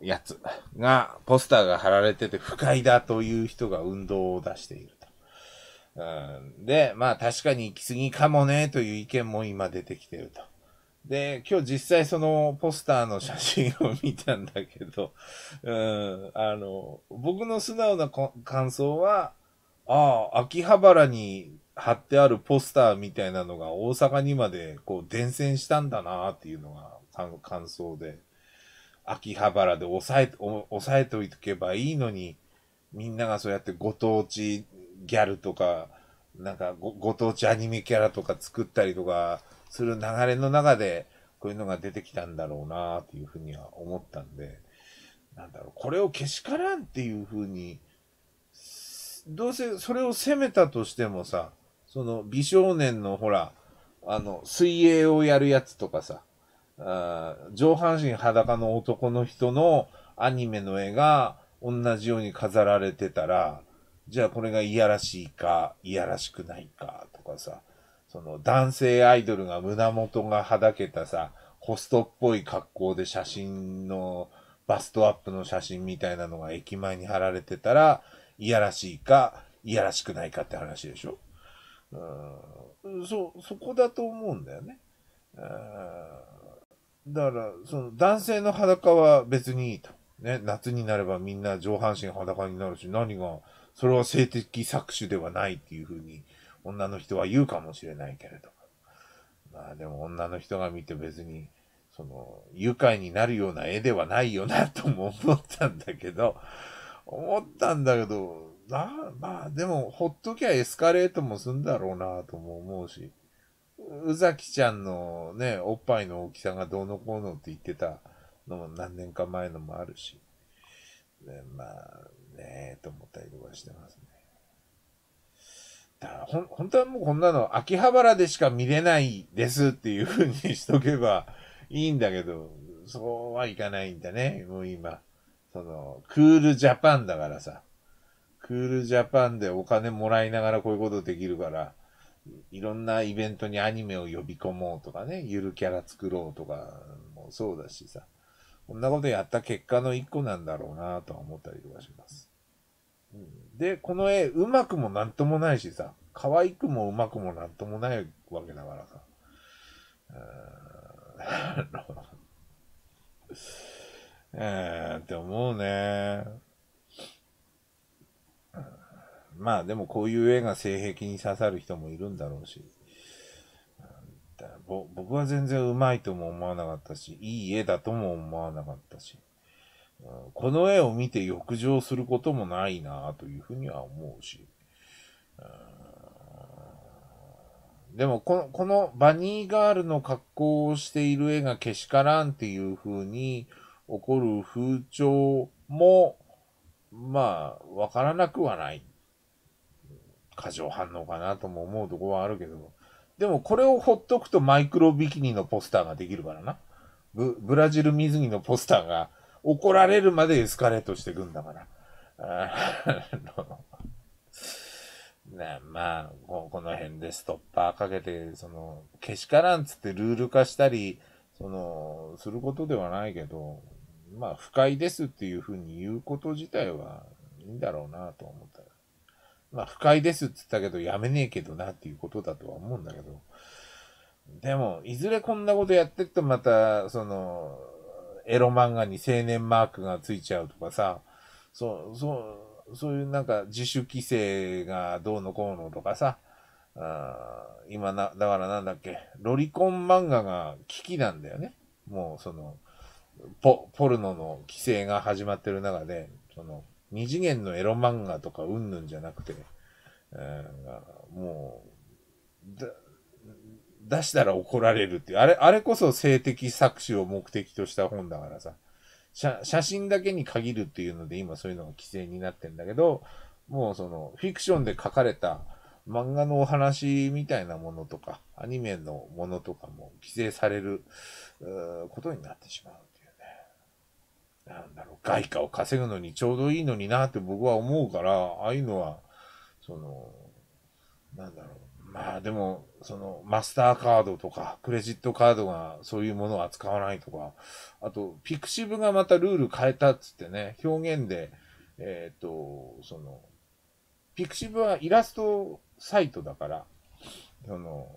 やつが、ポスターが貼られてて不快だという人が運動を出していると。うん、で、まあ確かに行き過ぎかもねという意見も今出てきてると。で、今日実際そのポスターの写真を見たんだけど、(laughs) うん、あの、僕の素直な感想は、ああ、秋葉原に貼ってあるポスターみたいなのが大阪にまでこう伝染したんだなっていうのが感想で、秋葉原で抑え、抑えておいけばいいのに、みんながそうやってご当地ギャルとか、なんかごご当地アニメキャラとか作ったりとかする流れの中で、こういうのが出てきたんだろうなっていうふうには思ったんで、なんだろう、これをけしからんっていうふうに、どうせそれを責めたとしてもさ、その美少年のほら、あの、水泳をやるやつとかさ、あ上半身裸の男の人のアニメの絵が同じように飾られてたら、じゃあこれがいやらしいか、いやらしくないかとかさ、その男性アイドルが胸元がはだけたさ、ホストっぽい格好で写真の、バストアップの写真みたいなのが駅前に貼られてたら、いやらしいか、いやらしくないかって話でしょうん、そ、そこだと思うんだよね。だから、その男性の裸は別にいいと。ね、夏になればみんな上半身裸になるし、何が、それは性的搾取ではないっていうふうに女の人は言うかもしれないけれど。まあでも女の人が見て別に、その、愉快になるような絵ではないよなとも思ったんだけど、思ったんだけど、まあまあ、でも、ほっときゃエスカレートもすんだろうなとも思うし、宇崎ちゃんのね、おっぱいの大きさがどうのこうのって言ってたのも何年か前のもあるし、ね、まあ、ねえ、と思ったりとかしてますね。だからほ、本当はもうこんなの秋葉原でしか見れないですっていうふうにしとけばいいんだけど、そうはいかないんだね、もう今。その、クールジャパンだからさ。クールジャパンでお金もらいながらこういうことできるから、いろんなイベントにアニメを呼び込もうとかね、ゆるキャラ作ろうとかもそうだしさ、こんなことやった結果の一個なんだろうなとは思ったりとかします。で、この絵、うまくもなんともないしさ、可愛くもうまくもなんともないわけだからさ。う (laughs) ーんって思うね。まあでもこういう絵が性癖に刺さる人もいるんだろうし。僕は全然うまいとも思わなかったし、いい絵だとも思わなかったし、うん、この絵を見て浴場することもないなというふうには思うし、うん、でもこの、このバニーガールの格好をしている絵がけしからんっていうふうに起こる風潮も、まあ、わからなくはない。過剰反応かなとも思うとこはあるけど、でもこれをほっとくとマイクロビキニのポスターができるからな。ブブラジル水着のポスターが怒られるまでエスカレートしていくんだから。ね、(laughs) まあこ、この辺でストッパーかけて、その、けしからんつってルール化したり、その、することではないけど、まあ、不快ですっていうふうに言うこと自体はいいんだろうなと思ったまあ、不快ですって言ったけど、やめねえけどなっていうことだとは思うんだけど、でも、いずれこんなことやってくとまた、その、エロ漫画に青年マークがついちゃうとかさ、そう、そう、そういうなんか自主規制がどうのこうのとかさ、あ今な、だからなんだっけ、ロリコン漫画が危機なんだよね。もうその、ポ、ポルノの規制が始まってる中で、その、二次元のエロ漫画とかうんぬんじゃなくて、えー、もう、だ、出したら怒られるっていう。あれ、あれこそ性的搾取を目的とした本だからさ。写、写真だけに限るっていうので今そういうのが規制になってんだけど、もうその、フィクションで書かれた漫画のお話みたいなものとか、アニメのものとかも規制される、ことになってしまう。なんだろう、外貨を稼ぐのにちょうどいいのになって僕は思うから、ああいうのは、その、なんだろう、まあでも、その、マスターカードとか、クレジットカードがそういうものを扱わないとか、あと、ピクシブがまたルール変えたっつってね、表現で、えっ、ー、と、その、ピクシブはイラストサイトだから、その、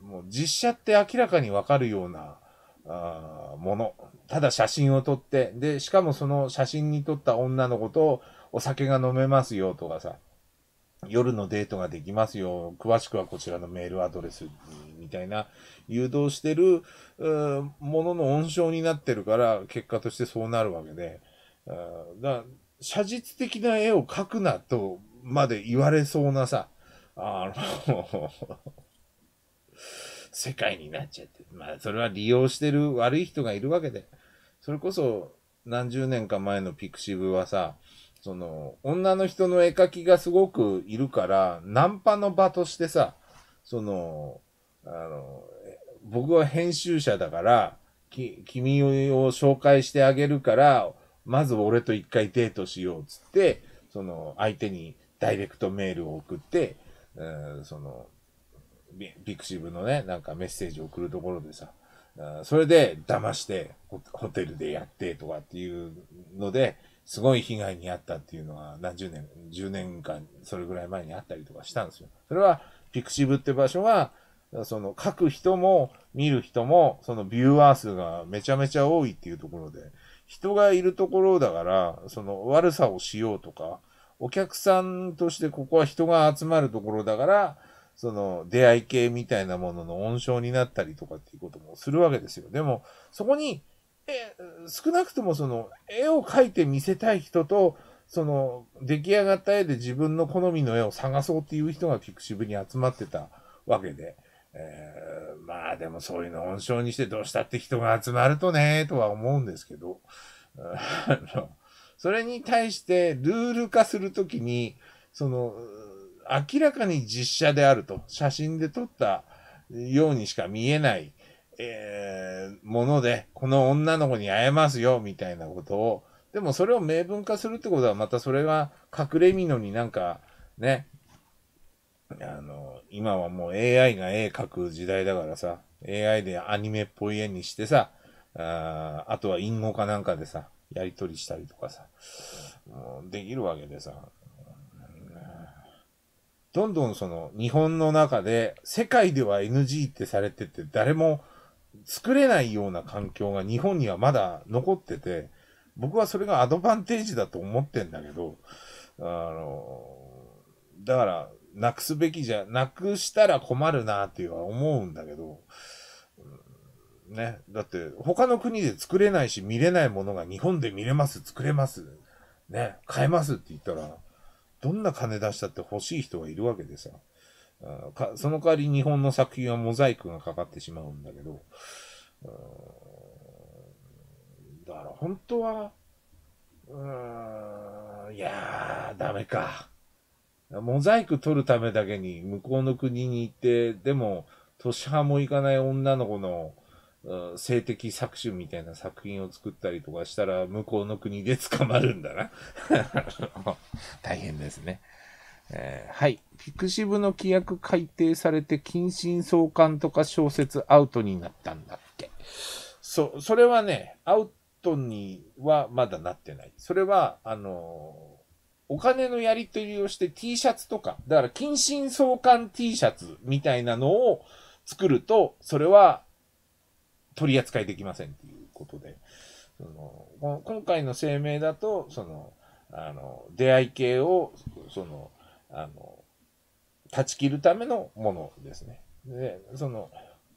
もう実写って明らかにわかるようなあもの。ただ写真を撮って、で、しかもその写真に撮った女の子とお酒が飲めますよとかさ、夜のデートができますよ、詳しくはこちらのメールアドレスみたいな誘導してるものの温床になってるから、結果としてそうなるわけで、だ写実的な絵を描くなとまで言われそうなさ、あの世界になっちゃって。まあ、それは利用してる悪い人がいるわけで。それこそ、何十年か前のピクシブはさ、その、女の人の絵描きがすごくいるから、ナンパの場としてさ、その、あの、僕は編集者だから、き、君を紹介してあげるから、まず俺と一回デートしようっつって、その、相手にダイレクトメールを送って、うん、その、ピクシブのね、なんかメッセージを送るところでさ、それで騙してホテルでやってとかっていうので、すごい被害に遭ったっていうのは何十年、10年間、それぐらい前にあったりとかしたんですよ。それは、ピクシブって場所は、その書く人も見る人も、そのビューアー数がめちゃめちゃ多いっていうところで、人がいるところだから、その悪さをしようとか、お客さんとしてここは人が集まるところだから、その出会い系みたいなものの温床になったりとかっていうこともするわけですよ。でも、そこに、え、少なくともその絵を描いて見せたい人と、その出来上がった絵で自分の好みの絵を探そうっていう人がピクシブに集まってたわけで、えー、まあでもそういうの温床にしてどうしたって人が集まるとね、とは思うんですけど、(laughs) それに対してルール化するときに、その、明らかに実写であると、写真で撮ったようにしか見えない、えー、もので、この女の子に会えますよ、みたいなことを、でもそれを明文化するってことは、またそれは隠れみのになんか、ね、あの、今はもう AI が絵描く時代だからさ、AI でアニメっぽい絵にしてさ、ああとは隠語かなんかでさ、やりとりしたりとかさ、できるわけでさ、どんどんその日本の中で世界では NG ってされてて誰も作れないような環境が日本にはまだ残ってて、僕はそれがアドバンテージだと思ってんだけど、あの、だから、なくすべきじゃ、なくしたら困るなっていうのは思うんだけど、ね。だって、他の国で作れないし見れないものが日本で見れます、作れます、ね、買えますって言ったら、どんな金出したって欲しい人がいるわけでさ。かその代わり日本の作品はモザイクがかかってしまうんだけど、だから本当は、うーん、いやー、ダメか。モザイク取るためだけに向こうの国に行って、でも、年派も行かない女の子の性的搾取みたいな作品を作ったりとかしたら、向こうの国で捕まるんだな (laughs) 大変ですね。えー、はい。ピクシブの規約改定されて、謹慎相関とか小説アウトになったんだっけ。そう、それはね、アウトにはまだなってない。それは、あのお金のやり取りをして T シャツとか、だから、謹慎相関 T シャツみたいなのを作ると、それは取り扱いできませんっていうことで、その今回の声明だと、その、あの、出会い系を、その、あの、断ち切るためのものですね。で、その、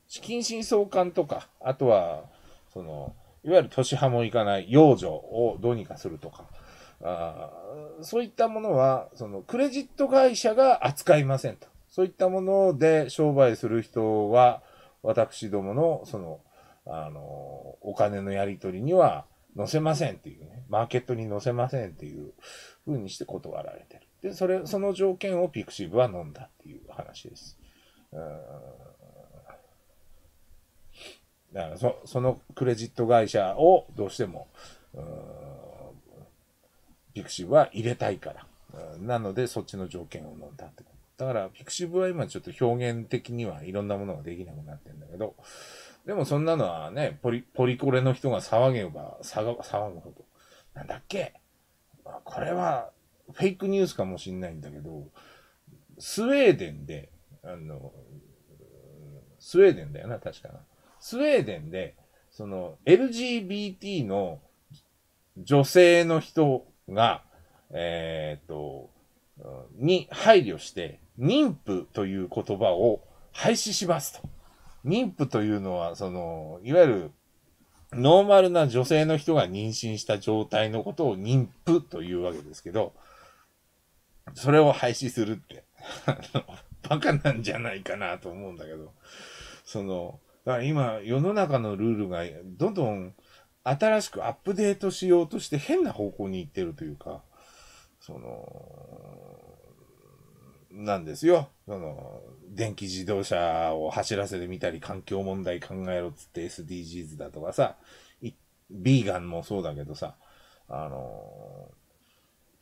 資金真相感とか、あとは、その、いわゆる都市派もいかない養女をどうにかするとか、あそういったものは、その、クレジット会社が扱いませんと。そういったもので商売する人は、私どもの、その、あの、お金のやり取りには載せませんっていうね、マーケットに載せませんっていう風にして断られてる。で、それ、その条件をピクシブは飲んだっていう話です。うんだからそ、そのクレジット会社をどうしても、うんピクシブは入れたいから。なので、そっちの条件を飲んだってだから、ピクシブは今ちょっと表現的にはいろんなものができなくなってんだけど、でもそんなのはね、ポリ、ポリコレの人が騒げば、騒ぐほど。なんだっけこれは、フェイクニュースかもしんないんだけど、スウェーデンで、あの、スウェーデンだよな、確かな。スウェーデンで、その、LGBT の女性の人が、えー、っと、に配慮して、妊婦という言葉を廃止しますと。妊婦というのは、その、いわゆる、ノーマルな女性の人が妊娠した状態のことを妊婦というわけですけど、それを廃止するって、(laughs) バカなんじゃないかなと思うんだけど、その、今、世の中のルールが、どんどん、新しくアップデートしようとして変な方向に行ってるというか、その、なんですよ。その、電気自動車を走らせてみたり、環境問題考えろっつって SDGs だとかさ、ビーガンもそうだけどさ、あのー、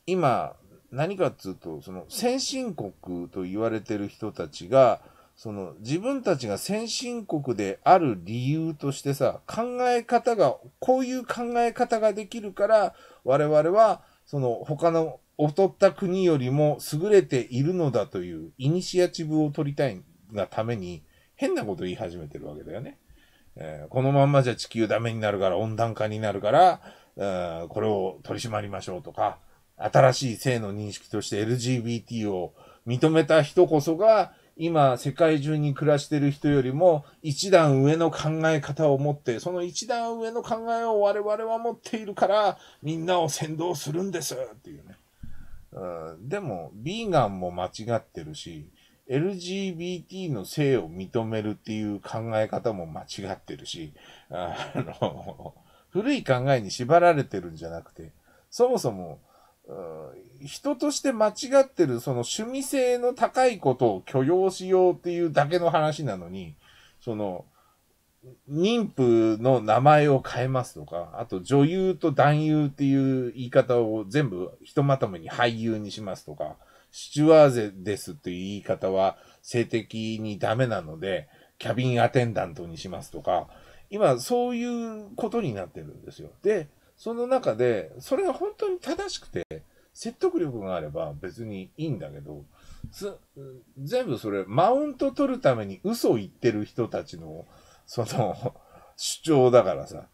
今、何かっつうと、その先進国と言われてる人たちが、その自分たちが先進国である理由としてさ、考え方が、こういう考え方ができるから、我々は、その他の劣った国よりも優れているのだというイニシアチブを取りたいがために変なこと言い始めてるわけだよね。えー、このまんまじゃ地球ダメになるから温暖化になるから、えー、これを取り締まりましょうとか、新しい性の認識として LGBT を認めた人こそが今世界中に暮らしてる人よりも一段上の考え方を持って、その一段上の考えを我々は持っているからみんなを先導するんですっていうね。うん、でも、ビーガンも間違ってるし、LGBT の性を認めるっていう考え方も間違ってるし、あの、(laughs) 古い考えに縛られてるんじゃなくて、そもそも、人として間違ってるその趣味性の高いことを許容しようっていうだけの話なのに、その、妊婦の名前を変えますとか、あと女優と男優っていう言い方を全部ひとまとめに俳優にしますとか、シチュワーゼですっていう言い方は性的にダメなので、キャビンアテンダントにしますとか、今そういうことになってるんですよ。で、その中で、それが本当に正しくて、説得力があれば別にいいんだけど、全部それ、マウント取るために嘘を言ってる人たちのその、主張だからさ、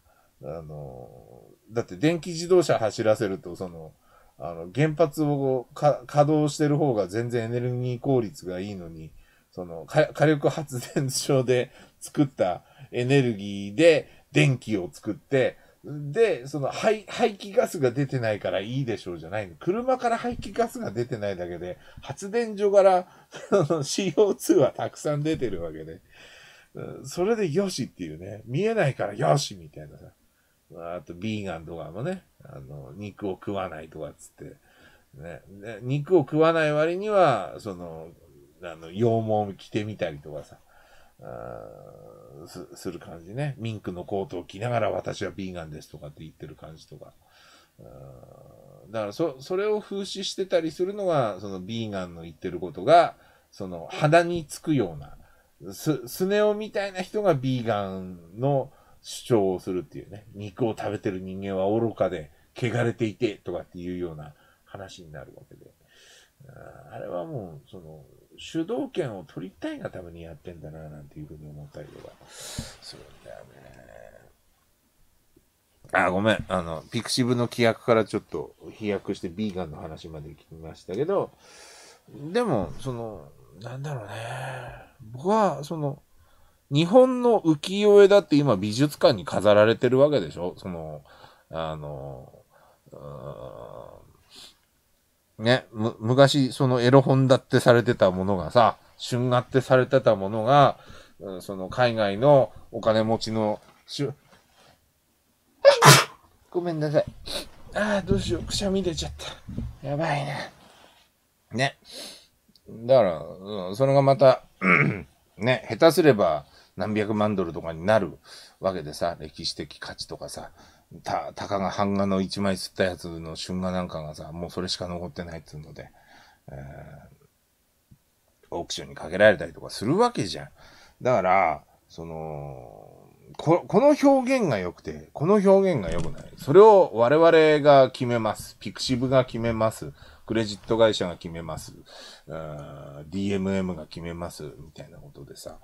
あの、だって電気自動車走らせると、その、あの、原発を稼働してる方が全然エネルギー効率がいいのに、その、火力発電所で作ったエネルギーで電気を作って、で、その排排気ガスが出てないからいいでしょうじゃないの。車から排気ガスが出てないだけで、発電所から CO2 はたくさん出てるわけで、それでよしっていうね、見えないからよしみたいなさ。あと、ビーガンとかもね、あの、肉を食わないとかっつって、ね、ね肉を食わない割には、その、あの、羊毛着てみたりとかさ、すする感じね。ミンクのコートを着ながら私はビーガンですとかって言ってる感じとか。だからそ、それを風刺してたりするのが、そのビーガンの言ってることが、その、肌につくようなス、スネ夫みたいな人がビーガンの主張をするっていうね、肉を食べてる人間は愚かで、汚れていて、とかっていうような話になるわけで。あれはもう、その、主導権を取りたいがためにやってんだな、なんていうふうに思ったりとかするんだよね。あ、ごめん。あの、ピクシブの規約からちょっと飛躍してビーガンの話まで聞きましたけど、でも、その、なんだろうね。僕は、その、日本の浮世絵だって今美術館に飾られてるわけでしょその、あの、ね、む、昔、そのエロ本だってされてたものがさ、春画ってされてたものが、うん、その海外のお金持ちの、しゅ、ごめんなさい。ああ、どうしよう。くしゃみ出ちゃった。やばいね。ね。だから、それがまた (clears throat) ね、下手すれば何百万ドルとかになるわけでさ、歴史的価値とかさ、た、たかが版画の一枚釣ったやつの春画なんかがさ、もうそれしか残ってないっつうので、えー、オークションにかけられたりとかするわけじゃん。だから、その、こ、この表現が良くて、この表現が良くない。それを我々が決めます。ピクシブが決めます。クレジット会社が決めます。DMM が決めます、みたいなことでさ、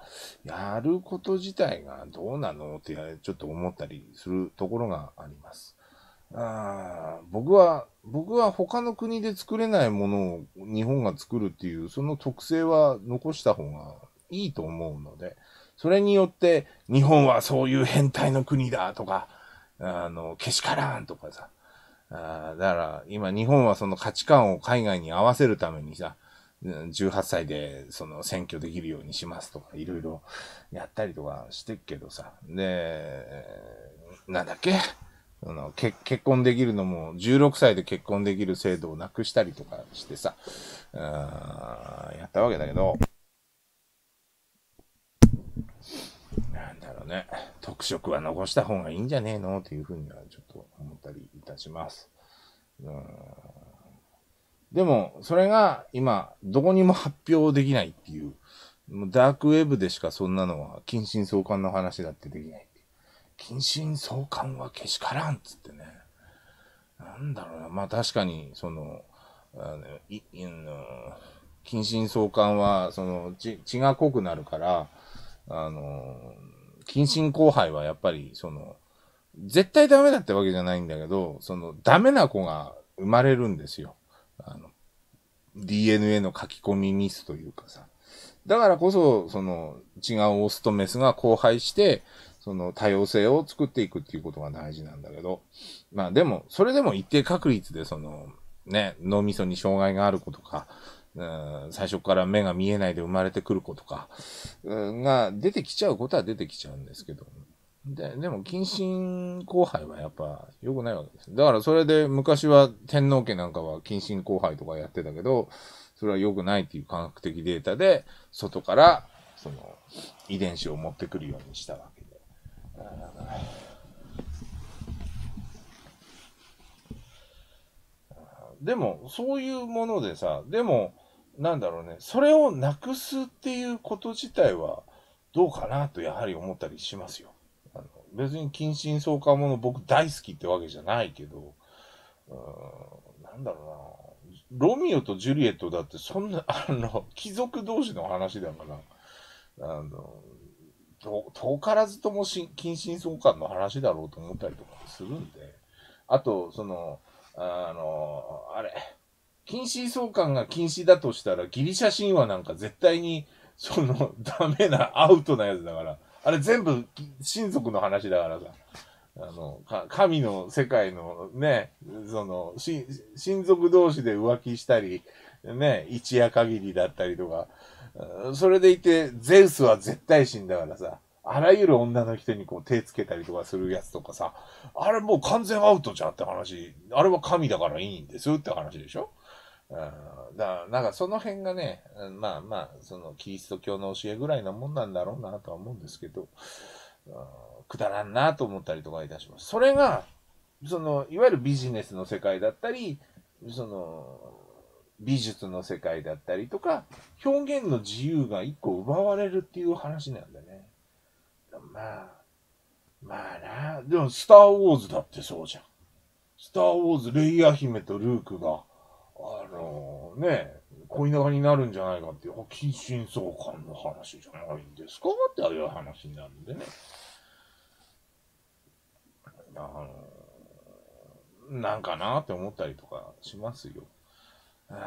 やること自体がどうなのってちょっと思ったりするところがあります。あ僕は、僕は他の国で作れないものを日本が作るっていう、その特性は残した方がいいと思うので、それによって日本はそういう変態の国だとか、あの、けしからんとかさ、あだから今日本はその価値観を海外に合わせるためにさ、18歳でその選挙できるようにしますとか、いろいろやったりとかしてっけどさ。で、なんだっけその結結婚できるのも16歳で結婚できる制度をなくしたりとかしてさ、うん、やったわけだけど、なんだろうね、特色は残した方がいいんじゃねえのっていうふうにはちょっと思ったりいたします。うんでも、それが今、どこにも発表できないっていう、もうダークウェブでしかそんなのは、近親相関の話だってできないい近親相関はけしからんっつってね。なんだろうな。まあ確かに、その、あの、近親相関は、その、血、が濃くなるから、あの、近親交配はやっぱり、その、絶対ダメだってわけじゃないんだけど、その、ダメな子が生まれるんですよ。あの、DNA の書き込みミスというかさ。だからこそ、その、違うオスとメスが交配して、その多様性を作っていくっていうことが大事なんだけど、まあでも、それでも一定確率で、その、ね、脳みそに障害がある子とか、うん、最初から目が見えないで生まれてくる子とか、うん、が出てきちゃうことは出てきちゃうんですけど、ででも、近親交配はやっぱ良くないわけです。だからそれで昔は天皇家なんかは近親交配とかやってたけど、それは良くないっていう科学的データで、外から、その、遺伝子を持ってくるようにしたわけで。でも、そういうものでさ、でも、なんだろうね、それをなくすっていうこと自体は、どうかなとやはり思ったりしますよ。別に近親相関もの僕大好きってわけじゃないけど、うん、なんだろうな。ロミオとジュリエットだってそんな、(laughs) あの、貴族同士の話だから、あの、遠からずとも近親相関の話だろうと思ったりとかするんで、あと、その、あの、あれ、近親相関が禁止だとしたら、ギリシャ神話なんか絶対に、その、ダメな、アウトなやつだから、あれ全部親族の話だからさ。あの、神の世界のね、その、親族同士で浮気したり、ね、一夜限りだったりとか、それでいて、ゼウスは絶対神だからさ、あらゆる女の人にこう手つけたりとかするやつとかさ、あれもう完全アウトじゃんって話、あれは神だからいいんですって話でしょうん、だからなんかその辺がね、まあまあ、そのキリスト教の教えぐらいのもんなんだろうなとは思うんですけど、くだらんなと思ったりとかいたします。それが、その、いわゆるビジネスの世界だったり、その、美術の世界だったりとか、表現の自由が一個奪われるっていう話なんだね。まあ、まあな。でも、スター・ウォーズだってそうじゃん。スター・ウォーズ、レイヤー姫とルークが、あのー、ね、恋仲になるんじゃないかっていう、近親相関の話じゃないんですかっていう話になるんでね。あのー、なんかなって思ったりとかしますよ。うん、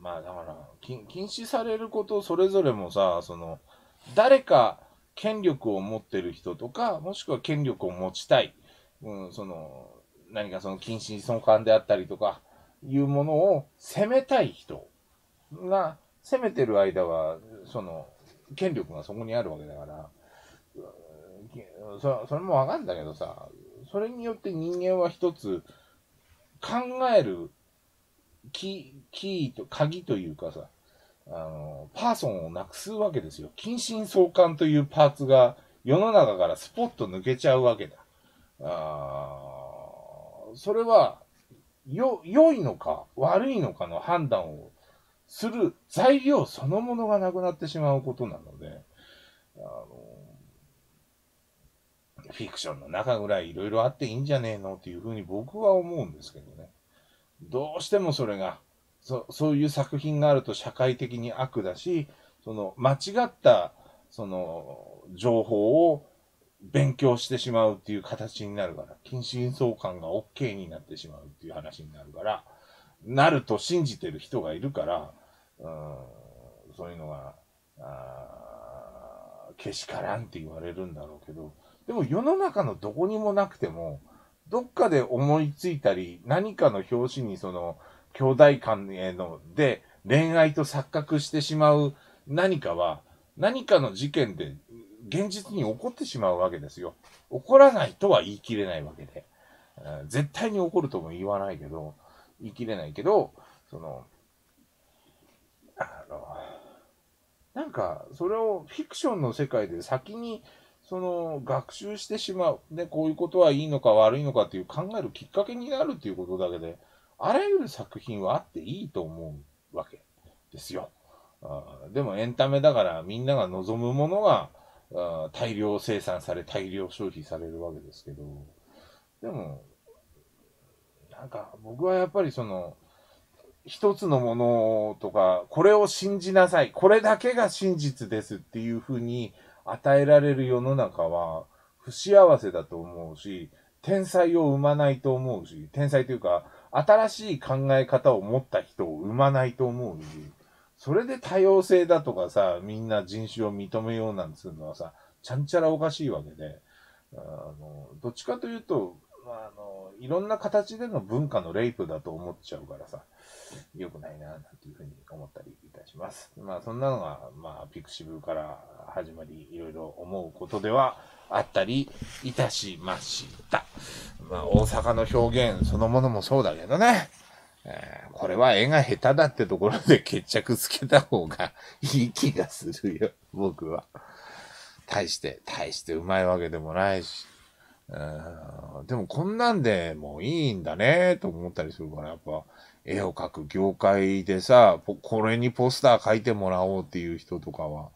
まあだから、禁止されることそれぞれもさ、その、誰か権力を持ってる人とか、もしくは権力を持ちたい。うん、その、何かその近親相関であったりとか、いうものを責めたい人が、責めてる間は、その、権力がそこにあるわけだから、そそれもわかんだけどさ、それによって人間は一つ、考えるキーと、鍵というかさ、あの、パーソンをなくすわけですよ。近親相関というパーツが世の中からスポッと抜けちゃうわけだ。あそれは、よ、良いのか悪いのかの判断をする材料そのものがなくなってしまうことなので、あの、フィクションの中ぐらいいろいろあっていいんじゃねえのっていうふうに僕は思うんですけどね。どうしてもそれが、そそういう作品があると社会的に悪だし、その間違った、その情報を勉強してしまうっていう形になるから、近親相関が OK になってしまうっていう話になるから、なると信じてる人がいるから、うん、そういうのが、けしからんって言われるんだろうけど、でも世の中のどこにもなくても、どっかで思いついたり、何かの表紙にその、兄弟間への、で、恋愛と錯覚してしまう何かは、何かの事件で現実に起こってしまうわけですよ。起こらないとは言い切れないわけで。絶対に起こるとも言わないけど、言い切れないけど、その、あの、なんか、それをフィクションの世界で先に、その、学習してしまう。ね、こういうことはいいのか悪いのかっていう考えるきっかけになるっていうことだけで、あらゆる作品はあっていいと思うわけですよ。あでもエンタメだからみんなが望むものがあ大量生産され、大量消費されるわけですけど、でも、なんか僕はやっぱりその、一つのものとか、これを信じなさい、これだけが真実ですっていうふうに与えられる世の中は不幸せだと思うし、天才を生まないと思うし、天才というか、新しい考え方を持った人を生まないと思うし、それで多様性だとかさ、みんな人種を認めようなんつうのはさ、ちゃんちゃらおかしいわけで、あの、どっちかというと、あの、いろんな形での文化のレイプだと思っちゃうからさ、良くないな、なんていうふうに思ったりいたします。まあ、そんなのが、まあ、ピクシブから始まり、いろいろ思うことではあったりいたしました。まあ、大阪の表現そのものもそうだけどね。えー、これは絵が下手だってところで決着つけた方がいい気がするよ、(laughs) 僕は。大して、大してうまいわけでもないし。うんでもこんなんでもういいんだねと思ったりするから、やっぱ絵を描く業界でさ、これにポスター描いてもらおうっていう人とかは、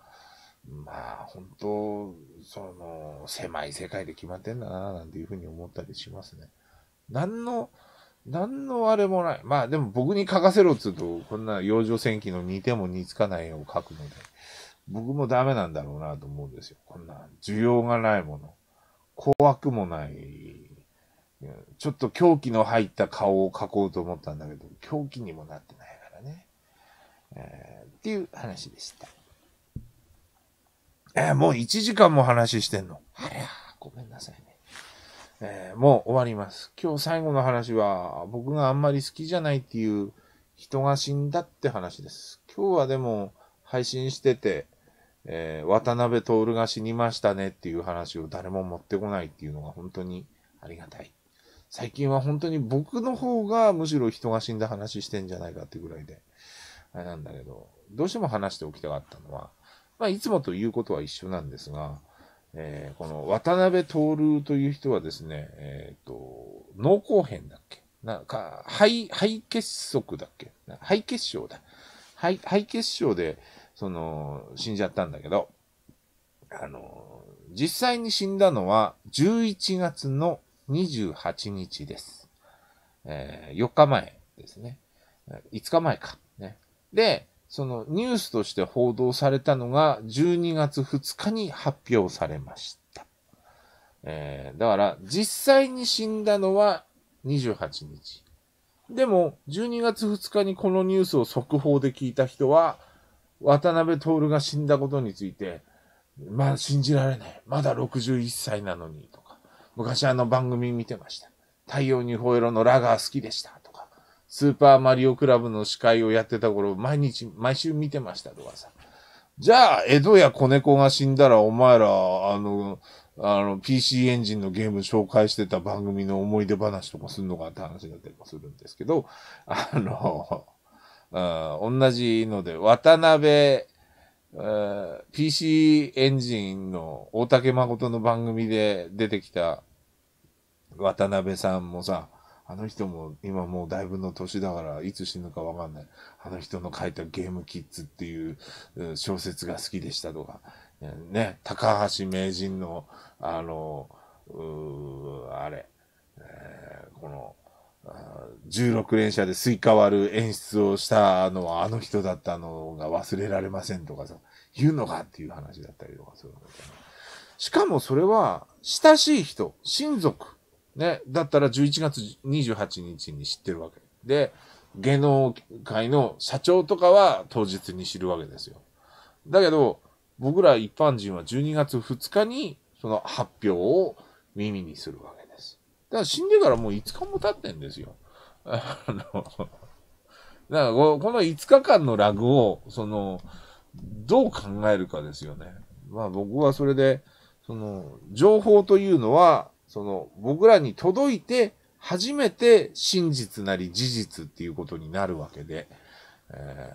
まあ本当、その狭い世界で決まってんだななんていうふうに思ったりしますね。何の、何のあれもない。まあでも僕に書かせろっつうと、こんな養生戦記の似ても似つかない絵を描くので、僕もダメなんだろうなと思うんですよ。こんな需要がないもの。怖くもない。ちょっと狂気の入った顔を描こうと思ったんだけど、狂気にもなってないからね。えー、っていう話でした。えー、もう1時間も話してんの。あら、ごめんなさい。えー、もう終わります。今日最後の話は、僕があんまり好きじゃないっていう人が死んだって話です。今日はでも、配信してて、えー、渡辺徹が死にましたねっていう話を誰も持ってこないっていうのが本当にありがたい。最近は本当に僕の方がむしろ人が死んだ話してんじゃないかってぐらいで、あれなんだけど、どうしても話しておきたかったのは、まあいつもと言うことは一緒なんですが、えー、この渡辺徹という人はですね、えっ、ー、と、脳硬変だっけなんか肺、肺結束だっけ肺結症だ。肺、肺結症で、その、死んじゃったんだけど、あの、実際に死んだのは11月の28日です。えー、4日前ですね。5日前か。ね。で、そのニュースとして報道されたのが12月2日に発表されました。えー、だから実際に死んだのは28日。でも、12月2日にこのニュースを速報で聞いた人は、渡辺徹が死んだことについて、まあ信じられない。まだ61歳なのに、とか。昔あの番組見てました。太陽にほえろのラガー好きでした。スーパーマリオクラブの司会をやってた頃、毎日、毎週見てましたとかさ。じゃあ、江戸や子猫が死んだら、お前ら、あの、あの、PC エンジンのゲーム紹介してた番組の思い出話とかするのかって話だったりもするんですけど、あの、うん、同じので、渡辺、PC エンジンの大竹誠の番組で出てきた渡辺さんもさ、あの人も今もうだいぶの年だからいつ死ぬかわかんない。あの人の書いたゲームキッズっていう小説が好きでしたとか、ね、高橋名人の、あの、うあれ、えー、この、16連射でスイカ割る演出をしたのはあの人だったのが忘れられませんとかさ、言うのかっていう話だったりとかするしかもそれは、親しい人、親族、ね、だったら11月28日に知ってるわけ。で、芸能界の社長とかは当日に知るわけですよ。だけど、僕ら一般人は12月2日にその発表を耳にするわけです。だから死んでからもう5日も経ってんですよ。(laughs) あの、だからこの5日間のラグを、その、どう考えるかですよね。まあ僕はそれで、その、情報というのは、その、僕らに届いて、初めて真実なり事実っていうことになるわけで、え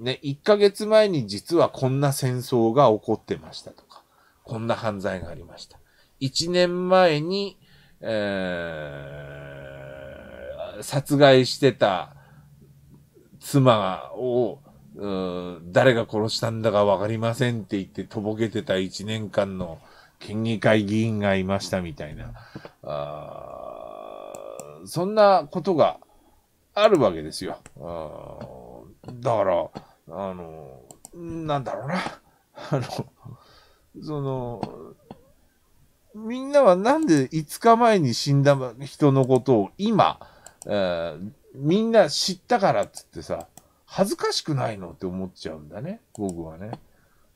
ー、ね、1ヶ月前に実はこんな戦争が起こってましたとか、こんな犯罪がありました。1年前に、えー、殺害してた妻を、誰が殺したんだかわかりませんって言ってとぼけてた1年間の県議会議員がいましたみたいな、あそんなことがあるわけですよ。あだから、あの、なんだろうな。(laughs) あの、その、みんなはなんで5日前に死んだ人のことを今、えー、みんな知ったからっつってさ、恥ずかしくないのって思っちゃうんだね、僕はね。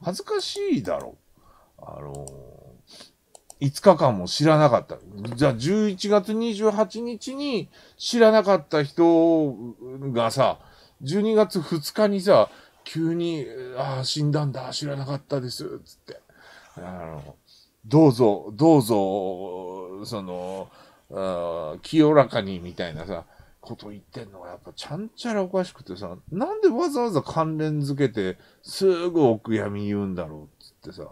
恥ずかしいだろ。あのー5日間も知らなかった。じゃあ11月28日に知らなかった人がさ、12月2日にさ、急に、ああ、死んだんだ、知らなかったです、つって。あの、どうぞ、どうぞ、その、清らかに、みたいなさ、こと言ってんのがやっぱちゃんちゃらおかしくてさ、なんでわざわざ関連づけて、すぐお悔やみ言うんだろう、つってさ。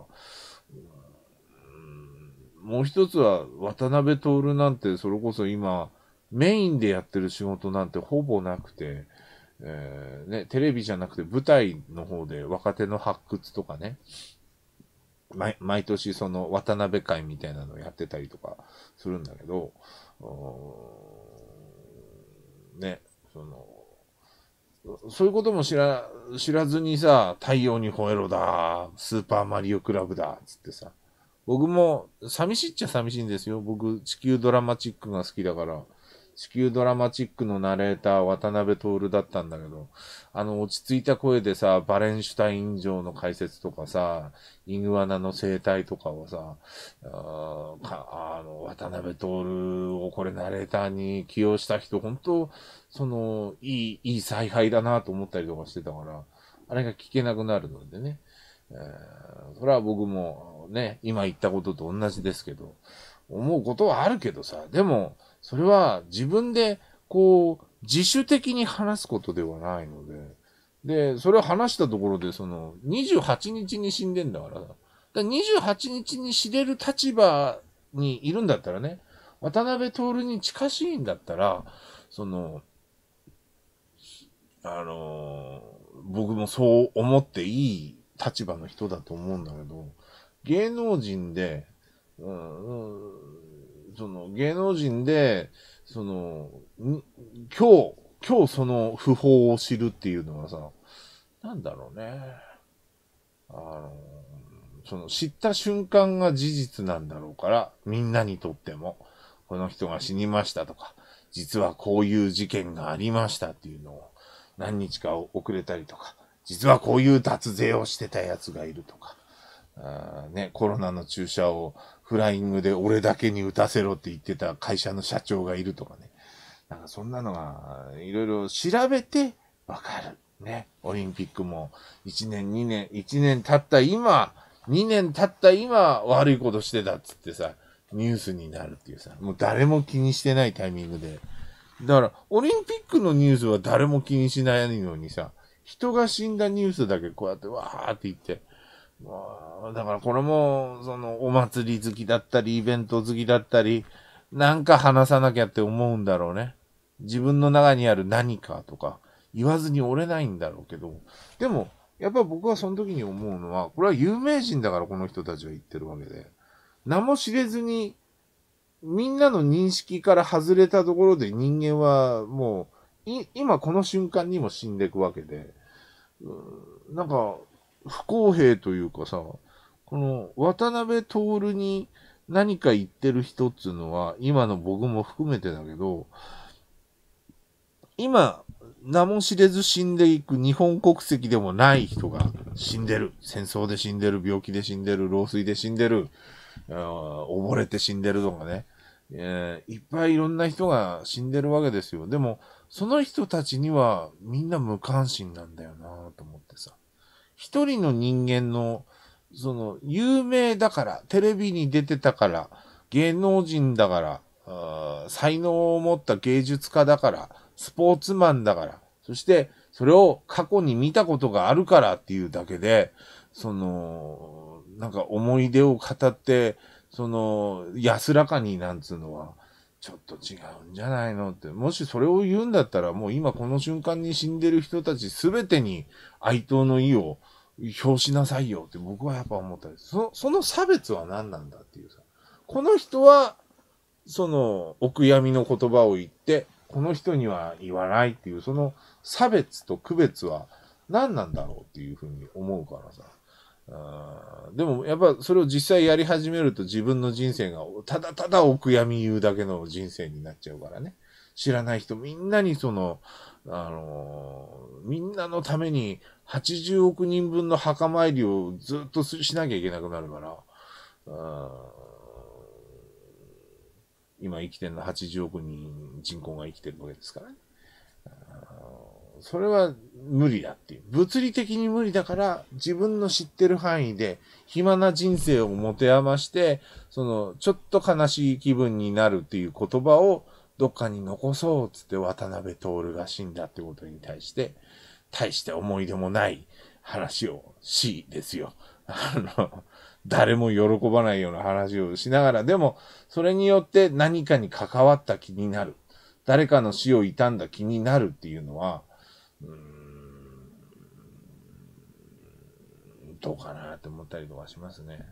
もう一つは、渡辺徹なんて、それこそ今、メインでやってる仕事なんてほぼなくて、えー、ね、テレビじゃなくて舞台の方で若手の発掘とかね、毎毎年その渡辺会みたいなのをやってたりとかするんだけど、ね、その、そういうことも知ら、知らずにさ、太陽に吠えろだ、スーパーマリオクラブだ、つってさ、僕も寂しいっちゃ寂しいんですよ。僕、地球ドラマチックが好きだから、地球ドラマチックのナレーター、渡辺徹だったんだけど、あの、落ち着いた声でさ、バレンシュタイン城の解説とかさ、イグアナの生態とかをさ、あかあの、渡辺徹をこれナレーターに起用した人、本当その、いい、いい采配だなと思ったりとかしてたから、あれが聞けなくなるのでね。えー、それは僕も、ね、今言ったことと同じですけど、思うことはあるけどさ、でも、それは自分で、こう、自主的に話すことではないので、で、それを話したところで、その、28日に死んでんだからだから28日に知れる立場にいるんだったらね、渡辺徹に近しいんだったら、その、あの僕もそう思っていい立場の人だと思うんだけど、芸能人で、うん、その芸能人で、その、今日、今日その訃報を知るっていうのはさ、なんだろうね。あの、その知った瞬間が事実なんだろうから、みんなにとっても、この人が死にましたとか、実はこういう事件がありましたっていうのを何日か遅れたりとか、実はこういう脱税をしてたやつがいるとか、あね、コロナの注射をフライングで俺だけに打たせろって言ってた会社の社長がいるとかね。なんかそんなのが、いろいろ調べてわかる。ね。オリンピックも1年2年、1年経った今、2年経った今、悪いことしてたっつってさ、ニュースになるっていうさ、もう誰も気にしてないタイミングで。だから、オリンピックのニュースは誰も気にしないのにさ、人が死んだニュースだけこうやってわーって言って、まあ、だからこれも、その、お祭り好きだったり、イベント好きだったり、なんか話さなきゃって思うんだろうね。自分の中にある何かとか、言わずに折れないんだろうけど、でも、やっぱ僕はその時に思うのは、これは有名人だからこの人たちは言ってるわけで、名も知れずに、みんなの認識から外れたところで人間はもう、今この瞬間にも死んでいくわけで、うん、なんか、不公平というかさ、この渡辺徹に何か言ってる人っつうのは、今の僕も含めてだけど、今、名も知れず死んでいく日本国籍でもない人が死んでる。戦争で死んでる、病気で死んでる、老衰で死んでる、溺れて死んでるとかね、えー、いっぱいいろんな人が死んでるわけですよ。でも、その人たちにはみんな無関心なんだよなと思ってさ。一人の人間の、その、有名だから、テレビに出てたから、芸能人だから、あ才能を持った芸術家だから、スポーツマンだから、そして、それを過去に見たことがあるからっていうだけで、その、なんか思い出を語って、その、安らかになんつうのは、ちょっと違うんじゃないのって。もしそれを言うんだったら、もう今この瞬間に死んでる人たちすべてに哀悼の意を表しなさいよって僕はやっぱ思ったんです。その、その差別は何なんだっていうさ。この人は、その、お悔やみの言葉を言って、この人には言わないっていう、その差別と区別は何なんだろうっていうふうに思うからさ。でもやっぱそれを実際やり始めると自分の人生がただただお悔やみ言うだけの人生になっちゃうからね。知らない人みんなにその、あのー、みんなのために80億人分の墓参りをずっとしなきゃいけなくなるから、今生きてるの80億人人口が生きてるわけですからね。それは無理だっていう。物理的に無理だから、自分の知ってる範囲で、暇な人生を持て余して、その、ちょっと悲しい気分になるっていう言葉を、どっかに残そうっつって渡辺徹が死んだってことに対して、大して思い出もない話をしですよ。(laughs) あの、誰も喜ばないような話をしながら、でも、それによって何かに関わった気になる。誰かの死を悼んだ気になるっていうのは、うーん、どうかなって思ったりとかしますね。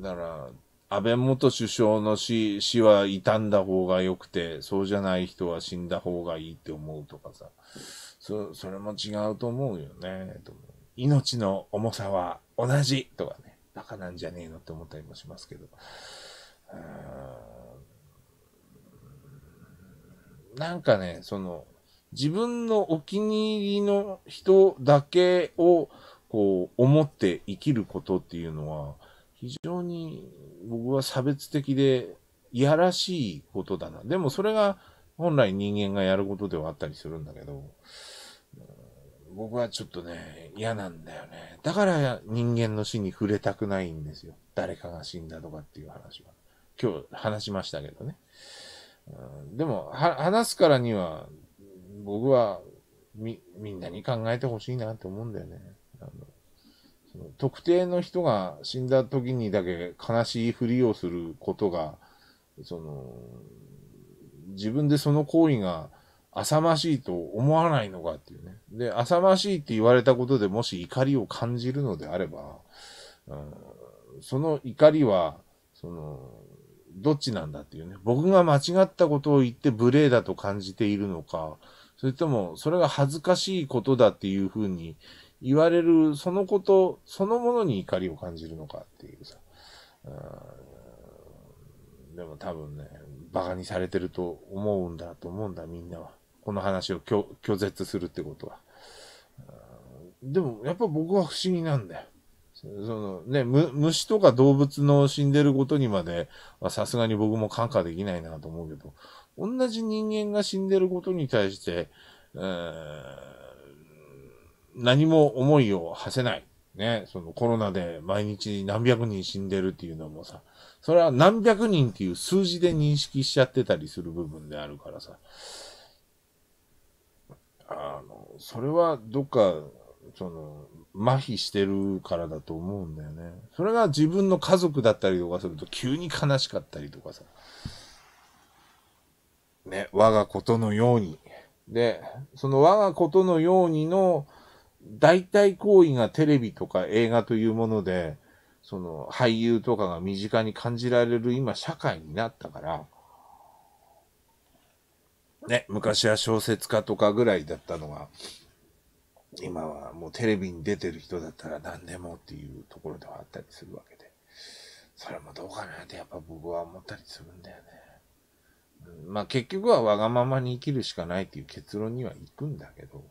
だから、安倍元首相の死、死は傷んだ方が良くて、そうじゃない人は死んだ方がいいって思うとかさ、そ、それも違うと思うよね、命の重さは同じとかね、バカなんじゃねえのって思ったりもしますけど。なんかね、その、自分のお気に入りの人だけを、こう、思って生きることっていうのは、非常に僕は差別的で、いやらしいことだな。でもそれが本来人間がやることではあったりするんだけど、僕はちょっとね、嫌なんだよね。だから人間の死に触れたくないんですよ。誰かが死んだとかっていう話は。今日話しましたけどね。うん、でも、話すからには、僕はみ、みんなに考えてほしいなって思うんだよね。その特定の人が死んだ時にだけ悲しいふりをすることが、その、自分でその行為が浅ましいと思わないのかっていうね。で、浅ましいって言われたことでもし怒りを感じるのであれば、うん、その怒りは、その、どっちなんだっていうね。僕が間違ったことを言って無礼だと感じているのか、それとも、それが恥ずかしいことだっていうふうに言われる、そのことそのものに怒りを感じるのかっていうさ。うでも多分ね、馬鹿にされてると思うんだと思うんだ、みんなは。この話を拒拒絶するってことは。でも、やっぱ僕は不思議なんだよ。そのね、虫とか動物の死んでることにまで、さすがに僕も感化できないなと思うけど、同じ人間が死んでることに対して、えー何も思いを馳せない。ね、そのコロナで毎日何百人死んでるっていうのもさ、それは何百人っていう数字で認識しちゃってたりする部分であるからさ、あの、それはどっか、その、麻痺してるからだと思うんだよね。それが自分の家族だったりとかすると急に悲しかったりとかさ、ね、我がことのように。で、その我がことのようにの、代替行為がテレビとか映画というもので、その俳優とかが身近に感じられる今社会になったから、ね、昔は小説家とかぐらいだったのが、今はもうテレビに出てる人だったら何でもっていうところではあったりするわけで、それもどうかなってやっぱ僕は思ったりするんだよね。まあ結局はわがままに生きるしかないっていう結論には行くんだけど、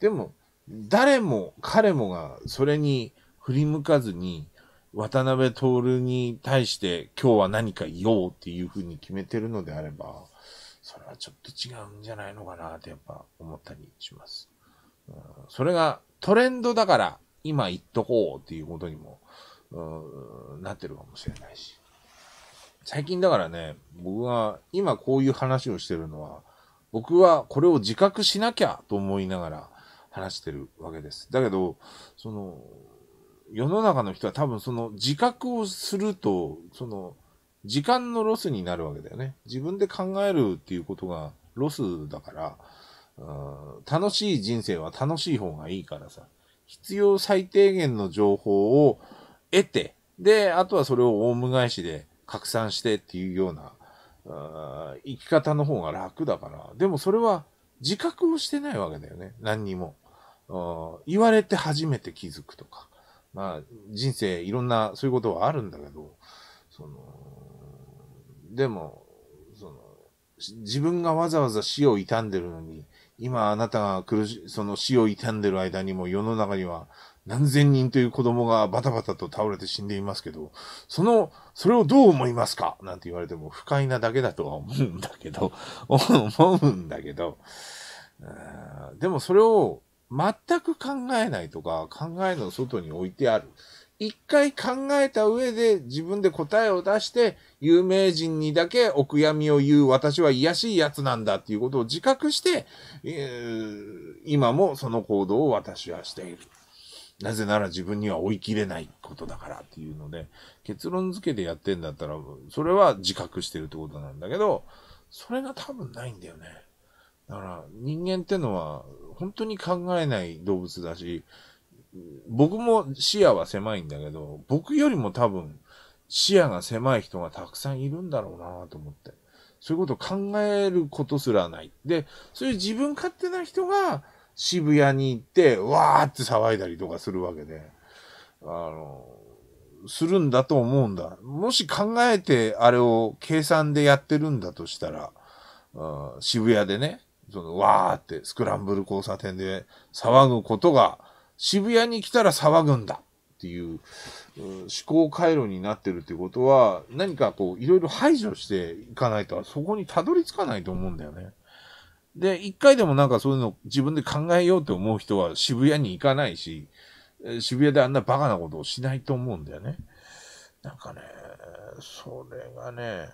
でも、誰も、彼もがそれに振り向かずに、渡辺徹に対して今日は何か言おうっていうふうに決めてるのであれば、それはちょっと違うんじゃないのかなってやっぱ思ったりします。それがトレンドだから今言っとこうっていうことにも、うん、なってるかもしれないし。最近だからね、僕が今こういう話をしてるのは、僕はこれを自覚しなきゃと思いながら、話してるわけです。だけど、その、世の中の人は多分その自覚をすると、その、時間のロスになるわけだよね。自分で考えるっていうことがロスだから、楽しい人生は楽しい方がいいからさ、必要最低限の情報を得て、で、あとはそれをオウム返しで拡散してっていうような、生き方の方が楽だから、でもそれは自覚をしてないわけだよね。何にも。言われて初めて気づくとか、まあ、人生いろんなそういうことはあるんだけど、その、でも、その、自分がわざわざ死を悼んでるのに、今あなたが苦し、その死を悼んでる間にも世の中には何千人という子供がバタバタと倒れて死んでいますけど、その、それをどう思いますかなんて言われても不快なだけだとは思うんだけど、(laughs) 思うんだけど、でもそれを全く考えないとか、考えの外に置いてある。一回考えた上で自分で答えを出して、有名人にだけお悔やみを言う私は癒しい奴なんだっていうことを自覚して、今もその行動を私はしている。なぜなら自分には追い切れないことだからっていうので、結論付けてやってんだったら、それは自覚してるってことなんだけど、それが多分ないんだよね。だから人間ってのは本当に考えない動物だし、僕も視野は狭いんだけど、僕よりも多分視野が狭い人がたくさんいるんだろうなと思って。そういうことを考えることすらない。で、そういう自分勝手な人が渋谷に行って、わーって騒いだりとかするわけで、あの、するんだと思うんだ。もし考えてあれを計算でやってるんだとしたら、うん、渋谷でね、その、わーってスクランブル交差点で騒ぐことが、渋谷に来たら騒ぐんだっていう、思考回路になってるってことは、何かこう、いろいろ排除していかないと、そこにたどり着かないと思うんだよね。で、一回でもなんかそういうの自分で考えようと思う人は渋谷に行かないし、渋谷であんなバカなことをしないと思うんだよね。なんかね、それがね、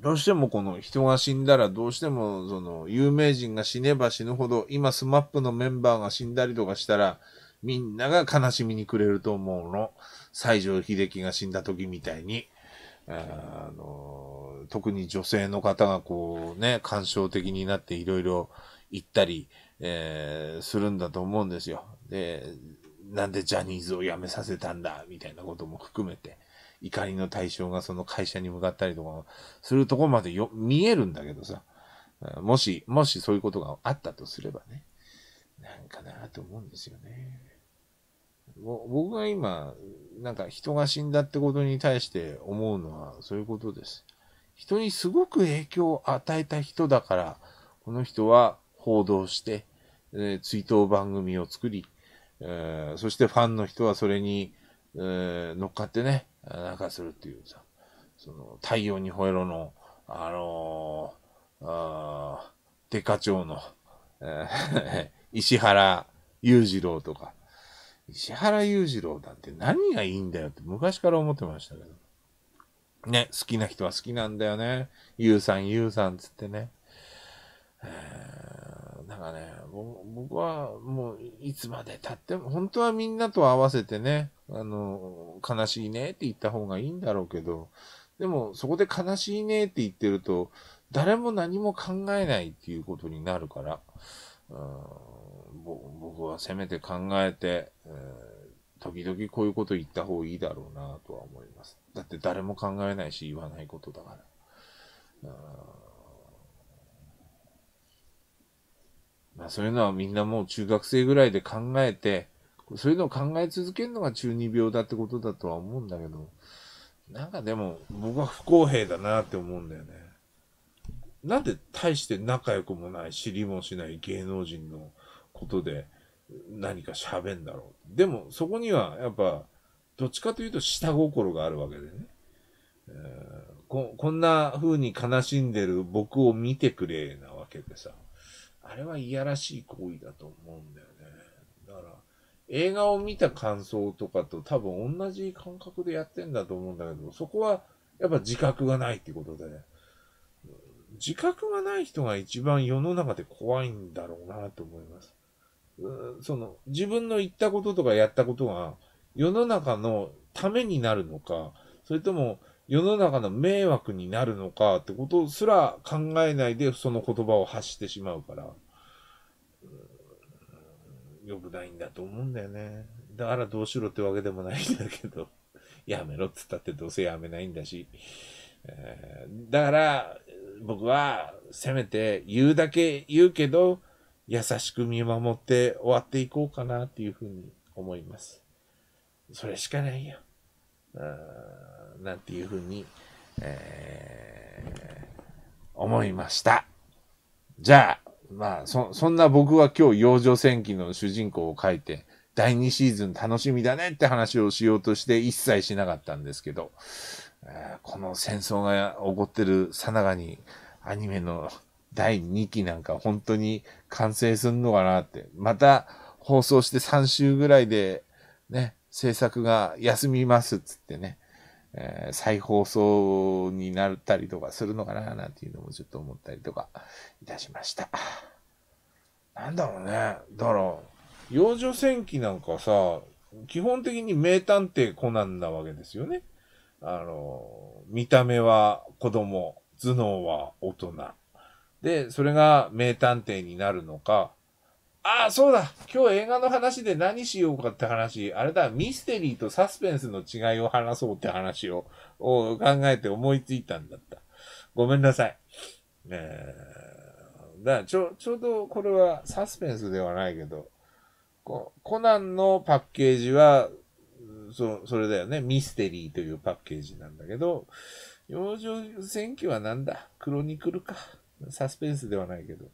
どうしてもこの人が死んだらどうしてもその有名人が死ねば死ぬほど今 smap のメンバーが死んだりとかしたらみんなが悲しみにくれると思うの。西城秀樹が死んだ時みたいに。あの特に女性の方がこうね、感傷的になっていろいろ言ったり、えー、するんだと思うんですよ。で、なんでジャニーズを辞めさせたんだ、みたいなことも含めて。怒りの対象がその会社に向かったりとかするとこまでよ見えるんだけどさ、もし、もしそういうことがあったとすればね、なんかなと思うんですよね。僕が今、なんか人が死んだってことに対して思うのはそういうことです。人にすごく影響を与えた人だから、この人は報道して、えー、追悼番組を作り、えー、そしてファンの人はそれに、えー、乗っかってね、なんかするっていうさ、その、太陽にほえろの、あのー、あデカ町の、え (laughs) 石原裕次郎とか、石原裕次郎だって何がいいんだよって昔から思ってましたけど。ね、好きな人は好きなんだよね。ゆうさん、ゆうさんつってね。えーなんかね、僕はもういつまで経っても、本当はみんなと合わせてね、あの、悲しいねって言った方がいいんだろうけど、でもそこで悲しいねって言ってると、誰も何も考えないっていうことになるから、うん僕はせめて考えて、えー、時々こういうこと言った方がいいだろうなとは思います。だって誰も考えないし言わないことだから。まあそういうのはみんなもう中学生ぐらいで考えて、そういうのを考え続けるのが中二病だってことだとは思うんだけど、なんかでも僕は不公平だなって思うんだよね。なんで大して仲良くもない、知りもしない芸能人のことで何か喋んだろう。でもそこにはやっぱ、どっちかというと下心があるわけでね。えー、ここんな風に悲しんでる僕を見てくれなわけでさ。あれはいやらしい行為だと思うんだよね。だから、映画を見た感想とかと多分同じ感覚でやってんだと思うんだけど、そこはやっぱ自覚がないってことで、自覚がない人が一番世の中で怖いんだろうなと思います。その、自分の言ったこととかやったことが世の中のためになるのか、それとも世の中の迷惑になるのかってことすら考えないでその言葉を発してしまうから、良くないんだと思うんだよね。だからどうしろってわけでもないんだけど、(laughs) やめろっつったってどうせやめないんだし。えだから、僕は、せめて言うだけ言うけど、優しく見守って終わっていこうかなっていうふうに思います。それしかないよ。うんなんていうふうに、えー、思いました。じゃあ、まあ、そ、そんな僕は今日、幼女戦記の主人公を書いて、第2シーズン楽しみだねって話をしようとして一切しなかったんですけど、えー、この戦争が起こってるさながにアニメの第2期なんか本当に完成すんのかなって。また放送して3週ぐらいでね、制作が休みますっつってね、えー、再放送になったりとかするのかななんていうのもちょっと思ったりとかいたしました。なんだろうね。だから、幼女戦記なんかさ、基本的に名探偵コナンなわけですよね。あの、見た目は子供、頭脳は大人。で、それが名探偵になるのか、ああ、そうだ。今日映画の話で何しようかって話。あれだ、ミステリーとサスペンスの違いを話そうって話をを考えて思いついたんだった。ごめんなさい。えー、だちょ、ちょうどこれはサスペンスではないけど、こコナンのパッケージは、そ、それだよね。ミステリーというパッケージなんだけど、幼女戦記はなんだクロニクルか。サスペンスではないけど。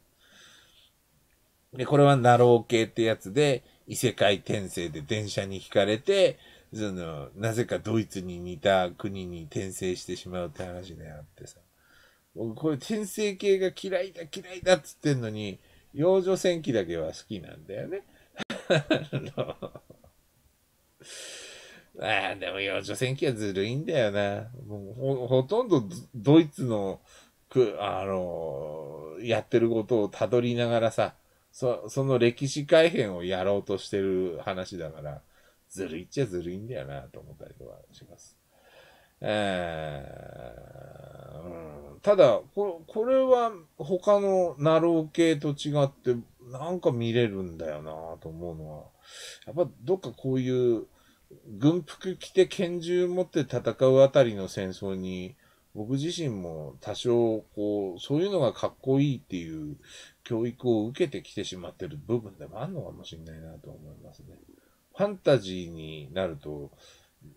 で、これはナロー系ってやつで、異世界転生で電車に惹かれて、その、なぜかドイツに似た国に転生してしまうって話であってさ。僕、これ転生系が嫌いだ嫌いだっつってんのに、幼女戦記だけは好きなんだよね。(laughs) ああ、でも幼女戦記はずるいんだよな。もうほほとんどドイツの、く、あのやってることをたどりながらさ、そ、その歴史改変をやろうとしてる話だから、ずるいっちゃずるいんだよな、と思ったりとかします。えー、うん、ただこ、これは他のナロー系と違って、なんか見れるんだよなと思うのは、やっぱどっかこういう軍服着て拳銃持って戦うあたりの戦争に、僕自身も多少、こう、そういうのがかっこいいっていう教育を受けてきてしまってる部分でもあるのかもしれないなと思いますね。ファンタジーになると、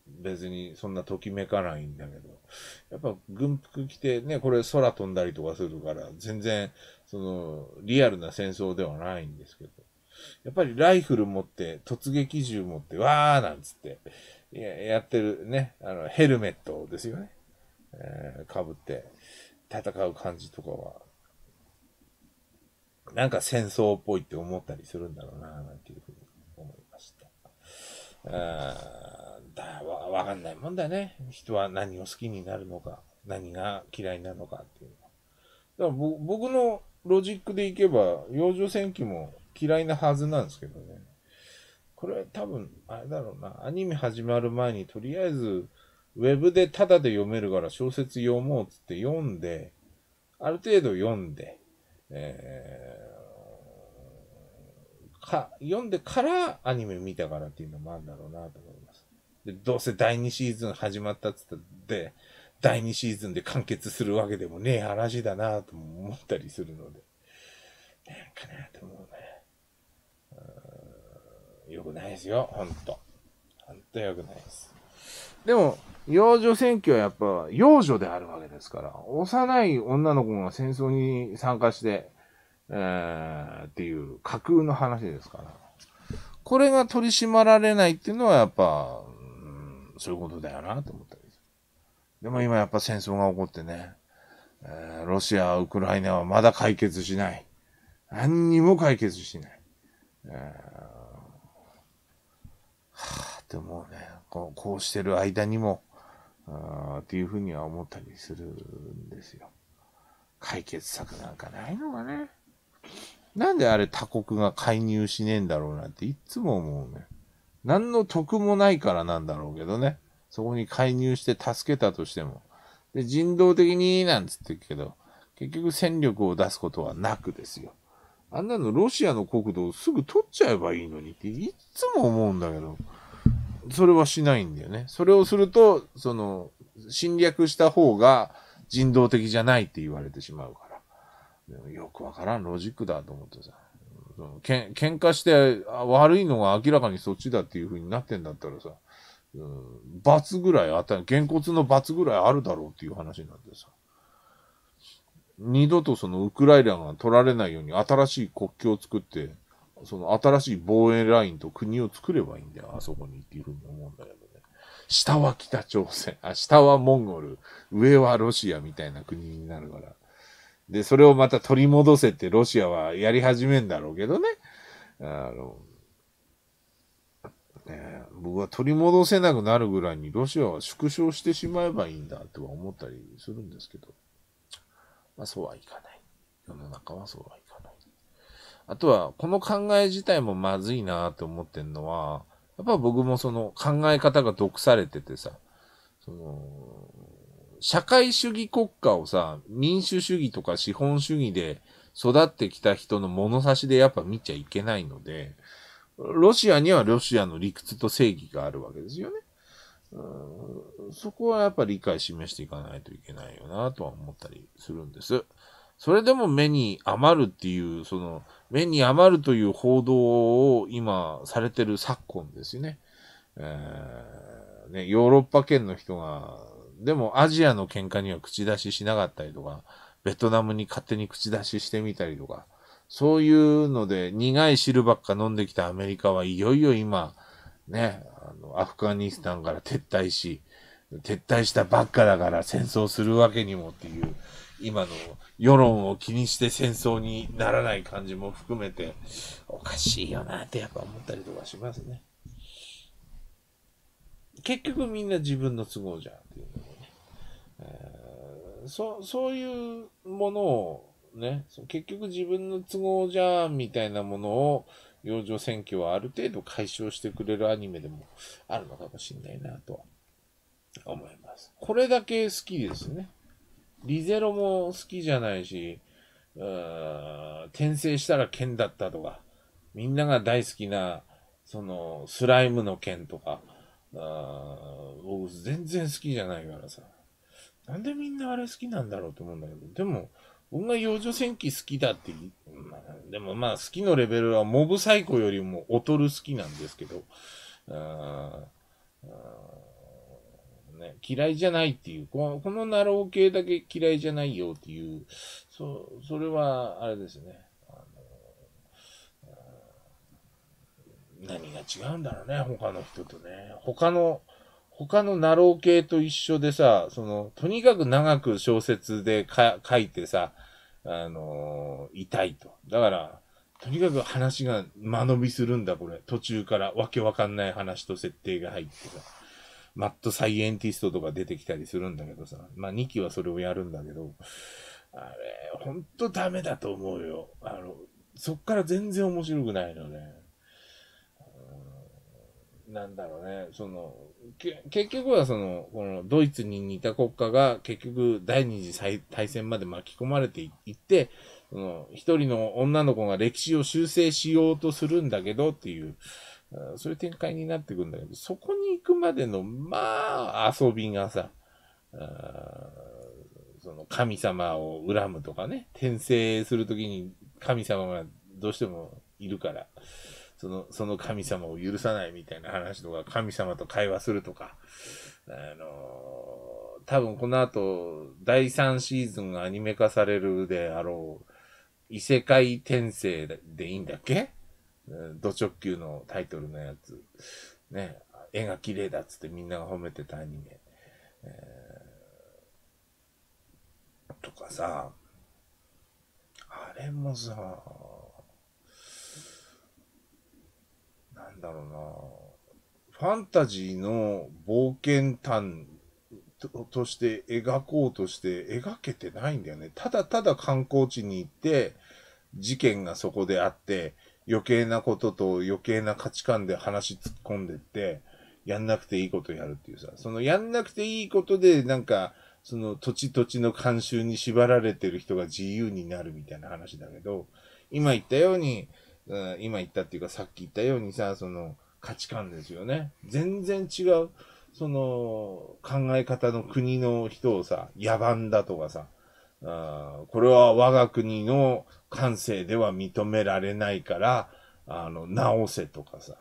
別にそんなときめかないんだけど、やっぱ軍服着てね、これ空飛んだりとかするから、全然、その、リアルな戦争ではないんですけど、やっぱりライフル持って、突撃銃持って、わーなんつって、やってるね、あの、ヘルメットですよね。えー、被って戦う感じとかは、なんか戦争っぽいって思ったりするんだろうな、なんていうふうに思いました。あだわわかんないもんだね。人は何を好きになるのか、何が嫌いなのかっていうのだから僕のロジックでいけば、幼女戦記も嫌いなはずなんですけどね。これ多分、あれだろうな、アニメ始まる前にとりあえず、ウェブでタダで読めるから小説読もうっつって読んで、ある程度読んで、えー、か、読んでからアニメ見たからっていうのもあるんだろうなと思います。で、どうせ第2シーズン始まったっつったって、第2シーズンで完結するわけでもねえ話だなとも思ったりするので、なんかなと思うね。うよくないですよ、ほんと。ほんとよくないです。でも、幼女選挙はやっぱ幼女であるわけですから、幼い女の子が戦争に参加して、えー、っていう架空の話ですから。これが取り締まられないっていうのはやっぱ、うん、そういうことだよなと思ったりでも今やっぱ戦争が起こってね、えー、ロシア、ウクライナはまだ解決しない。何にも解決しない。えー、はぁ、でもねこう、こうしてる間にも、あっていうふうには思ったりするんですよ。解決策なんかないのがね。なんであれ他国が介入しねえんだろうなんていつも思うね。何の得もないからなんだろうけどね。そこに介入して助けたとしても。で、人道的になんつってるけど、結局戦力を出すことはなくですよ。あんなのロシアの国土をすぐ取っちゃえばいいのにっていつも思うんだけど。それはしないんだよね。それをすると、その、侵略した方が人道的じゃないって言われてしまうから。よくわからんロジックだと思ってさ。けん喧嘩して悪いのが明らかにそっちだっていう風になってんだったらさ、うん、罰ぐらいあった、げんこつの罰ぐらいあるだろうっていう話になってさ。二度とそのウクライナが取られないように新しい国境を作って、その新しい防衛ラインと国を作ればいいんだよ、あそこにっていうふうに思うんだけどね。下は北朝鮮、あ、下はモンゴル、上はロシアみたいな国になるから。で、それをまた取り戻せてロシアはやり始めんだろうけどね。あの、ね、僕は取り戻せなくなるぐらいにロシアは縮小してしまえばいいんだとは思ったりするんですけど、まあそうはいかない。世の中はそうはいかない。あとは、この考え自体もまずいなと思ってんのは、やっぱ僕もその考え方が毒されててさ、その、社会主義国家をさ、民主主義とか資本主義で育ってきた人の物差しでやっぱ見ちゃいけないので、ロシアにはロシアの理屈と正義があるわけですよね。そこはやっぱり理解示していかないといけないよなとは思ったりするんです。それでも目に余るっていう、その、目に余るという報道を今されてる昨今ですよね。えー、ね、ヨーロッパ圏の人が、でもアジアの喧嘩には口出ししなかったりとか、ベトナムに勝手に口出ししてみたりとか、そういうので苦い汁ばっか飲んできたアメリカはいよいよ今、ね、あのアフガニスタンから撤退し、撤退したばっかだから戦争するわけにもっていう、今の世論を気にして戦争にならない感じも含めて、おかしいよなってやっぱ思ったりとかしますね。結局みんな自分の都合じゃんっていうのもね。えー、そそういうものをね、結局自分の都合じゃんみたいなものを、養生選挙はある程度解消してくれるアニメでもあるのかもしれないなとは思います。これだけ好きですね。リゼロも好きじゃないし、うーん、転生したら剣だったとか、みんなが大好きな、その、スライムの剣とか、僕全然好きじゃないからさ。なんでみんなあれ好きなんだろうと思うんだけど、でも、僕が幼女戦記好きだって、まあ、でもまあ好きのレベルはモブサイコよりも劣る好きなんですけど、ね、嫌いじゃないっていう、この、このナロー系だけ嫌いじゃないよっていう、そ、それは、あれですね。何が違うんだろうね、他の人とね。他の、他のナロー系と一緒でさ、その、とにかく長く小説で書いてさ、あの痛いと。だから、とにかく話が間延びするんだ、これ。途中から、わけわかんない話と設定が入ってさ。マッドサイエンティストとか出てきたりするんだけどさ、まあ2期はそれをやるんだけど、あれ、ほんとダメだと思うよ。あの、そっから全然面白くないのね。なんだろうね、その、結局はその、このドイツに似た国家が結局第二次大戦まで巻き込まれていって、その、一人の女の子が歴史を修正しようとするんだけどっていう、そういう展開になってくんだけど、そこに行くまでの、まあ、遊びがさ、その神様を恨むとかね、転生するときに神様がどうしてもいるから、その、その神様を許さないみたいな話とか、神様と会話するとか、あのー、多分この後、第3シーズンがアニメ化されるであろう、異世界転生でいいんだっけド直球のタイトルのやつ。ね、絵が綺麗だっつってみんなが褒めてたアニメ。えー、とかさ、あれもさ、なんだろうな、ファンタジーの冒険探ととして描こうとして描けてないんだよね。ただただ観光地に行って、事件がそこであって、余計なことと余計な価値観で話突っ込んでって、やんなくていいことやるっていうさ、そのやんなくていいことで、なんか、その土地土地の慣習に縛られてる人が自由になるみたいな話だけど、今言ったように、うん、今言ったっていうかさっき言ったようにさ、その価値観ですよね。全然違う、その考え方の国の人をさ、野蛮だとかさ、あこれは我が国の感性では認められないから、あの、直せとかさ、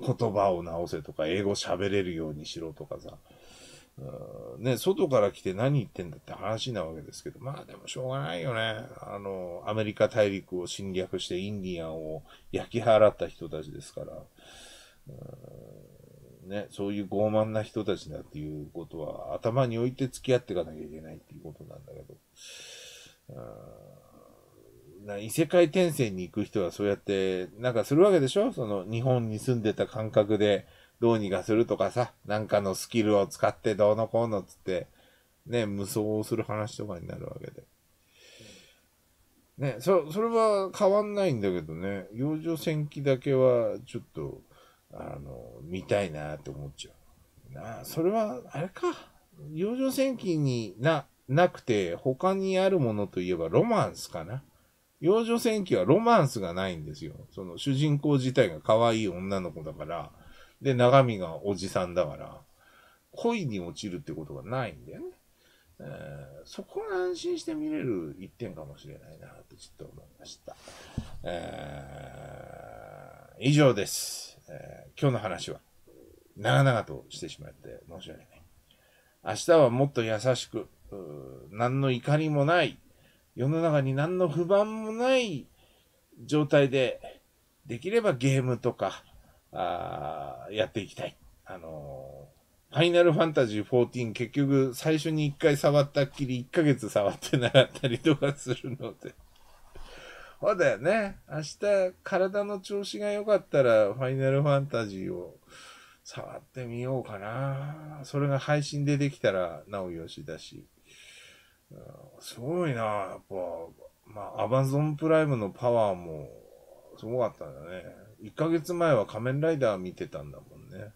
言葉を直せとか、英語喋れるようにしろとかさ、ね、外から来て何言ってんだって話なわけですけど、まあでもしょうがないよね。あの、アメリカ大陸を侵略してインディアンを焼き払った人たちですから、ね、そういう傲慢な人たちだっていうことは頭に置いて付き合っていかなきゃいけないっていうことなんだけど、な異世界転生に行く人はそうやって、なんかするわけでしょその日本に住んでた感覚でどうにかするとかさ、なんかのスキルを使ってどうのこうのっつって、ね、無双をする話とかになるわけで。ね、そ、それは変わんないんだけどね、養上戦記だけはちょっと、あの、見たいなって思っちゃう。なあ、それは、あれか。養女戦記にな、なくて、他にあるものといえばロマンスかな。幼女戦記はロマンスがないんですよ。その主人公自体が可愛い女の子だから、で、中身がおじさんだから、恋に落ちるってことがないんだよね。えー、そこが安心して見れる一点かもしれないなってちょっと思いました。えー、以上です、えー、今日の話は長々としてしまって申し訳ない。明日はもっと優しく、何の怒りもない世の中に何の不満もない状態で、できればゲームとか、あやっていきたい。あのー、ファイナルファンタジー14結局最初に一回触ったっきり一ヶ月触ってなかったりとかするので。そうだよね。明日体の調子が良かったらファイナルファンタジーを触ってみようかな。それが配信でできたらなおよしだし。すごいな、やっぱ、まあ、アマゾンプライムのパワーもすごかったんだね。1ヶ月前は仮面ライダー見てたんだもんね。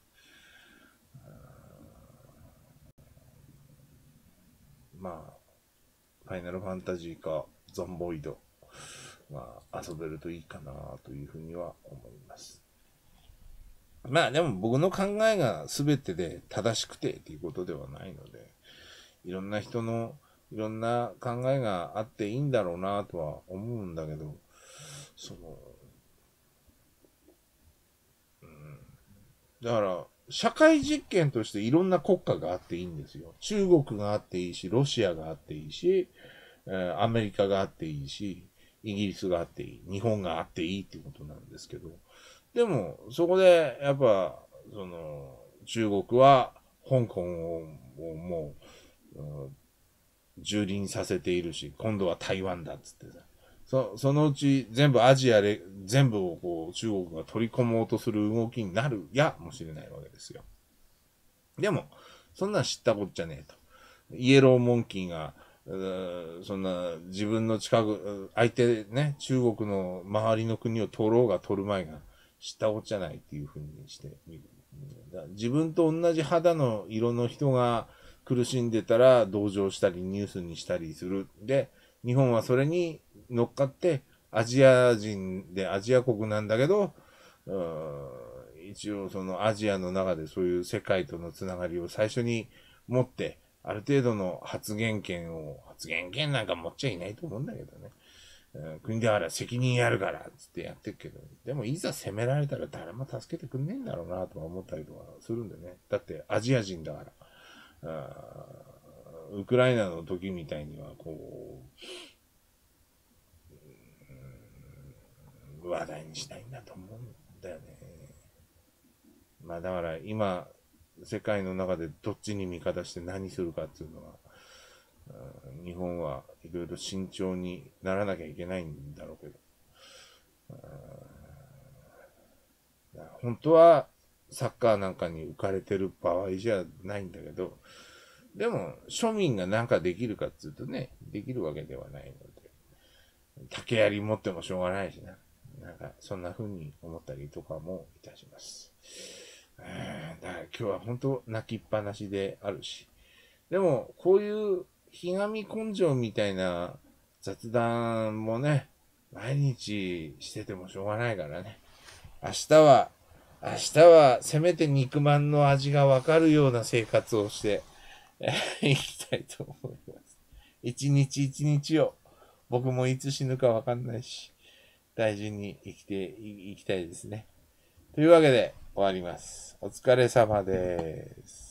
まあ、ファイナルファンタジーか、ゾンボイド、まあ、遊べるといいかなというふうには思います。まあでも僕の考えが全てで正しくてっていうことではないので、いろんな人のいろんな考えがあっていいんだろうなとは思うんだけど、その、うん、だから、社会実験としていろんな国家があっていいんですよ。中国があっていいし、ロシアがあっていいし、アメリカがあっていいし、イギリスがあっていい、日本があっていいってことなんですけど、でも、そこで、やっぱ、その、中国は香港をもう、うん蹂躙させているし、今度は台湾だっつってさ。そそのうち全部アジアで、全部をこう中国が取り込もうとする動きになるやもしれないわけですよ。でも、そんな知ったこっちゃねえと。イエローモンキーが、うそんな自分の近く、相手ね、中国の周りの国を取ろうが取る前が知ったこっちゃないっていうふうにしてみる。自分と同じ肌の色の人が苦しんでたら同情したりニュースにしたりする。で、日本はそれに乗っかって、アジア人でアジア国なんだけど、一応そのアジアの中でそういう世界とのつながりを最初に持って、ある程度の発言権を、発言権なんか持っちゃいないと思うんだけどね。国だから責任あるから、つってやってるけど、でもいざ責められたら誰も助けてくんねえんだろうなとは思ったりとかするんでね。だってアジア人だから。ウクライナの時みたいには、こう、話題にしたいんだと思うんだよね。まあだから今、世界の中でどっちに味方して何するかっていうのは、日本はいろいろ慎重にならなきゃいけないんだろうけど。本当はサッカーなんかに浮かれてる場合じゃないんだけど、でも、庶民がなんかできるかっつうとね、できるわけではないので、竹槍持ってもしょうがないしな。なんか、そんな風に思ったりとかもいたします。だから今日は本当泣きっぱなしであるし。でも、こういうひがみ根性みたいな雑談もね、毎日しててもしょうがないからね。明日は明日はせめて肉まんの味がわかるような生活をして、い (laughs) きたいと思います。一日一日を、僕もいつ死ぬかわかんないし、大事に生きていきたいですね。というわけで終わります。お疲れ様です。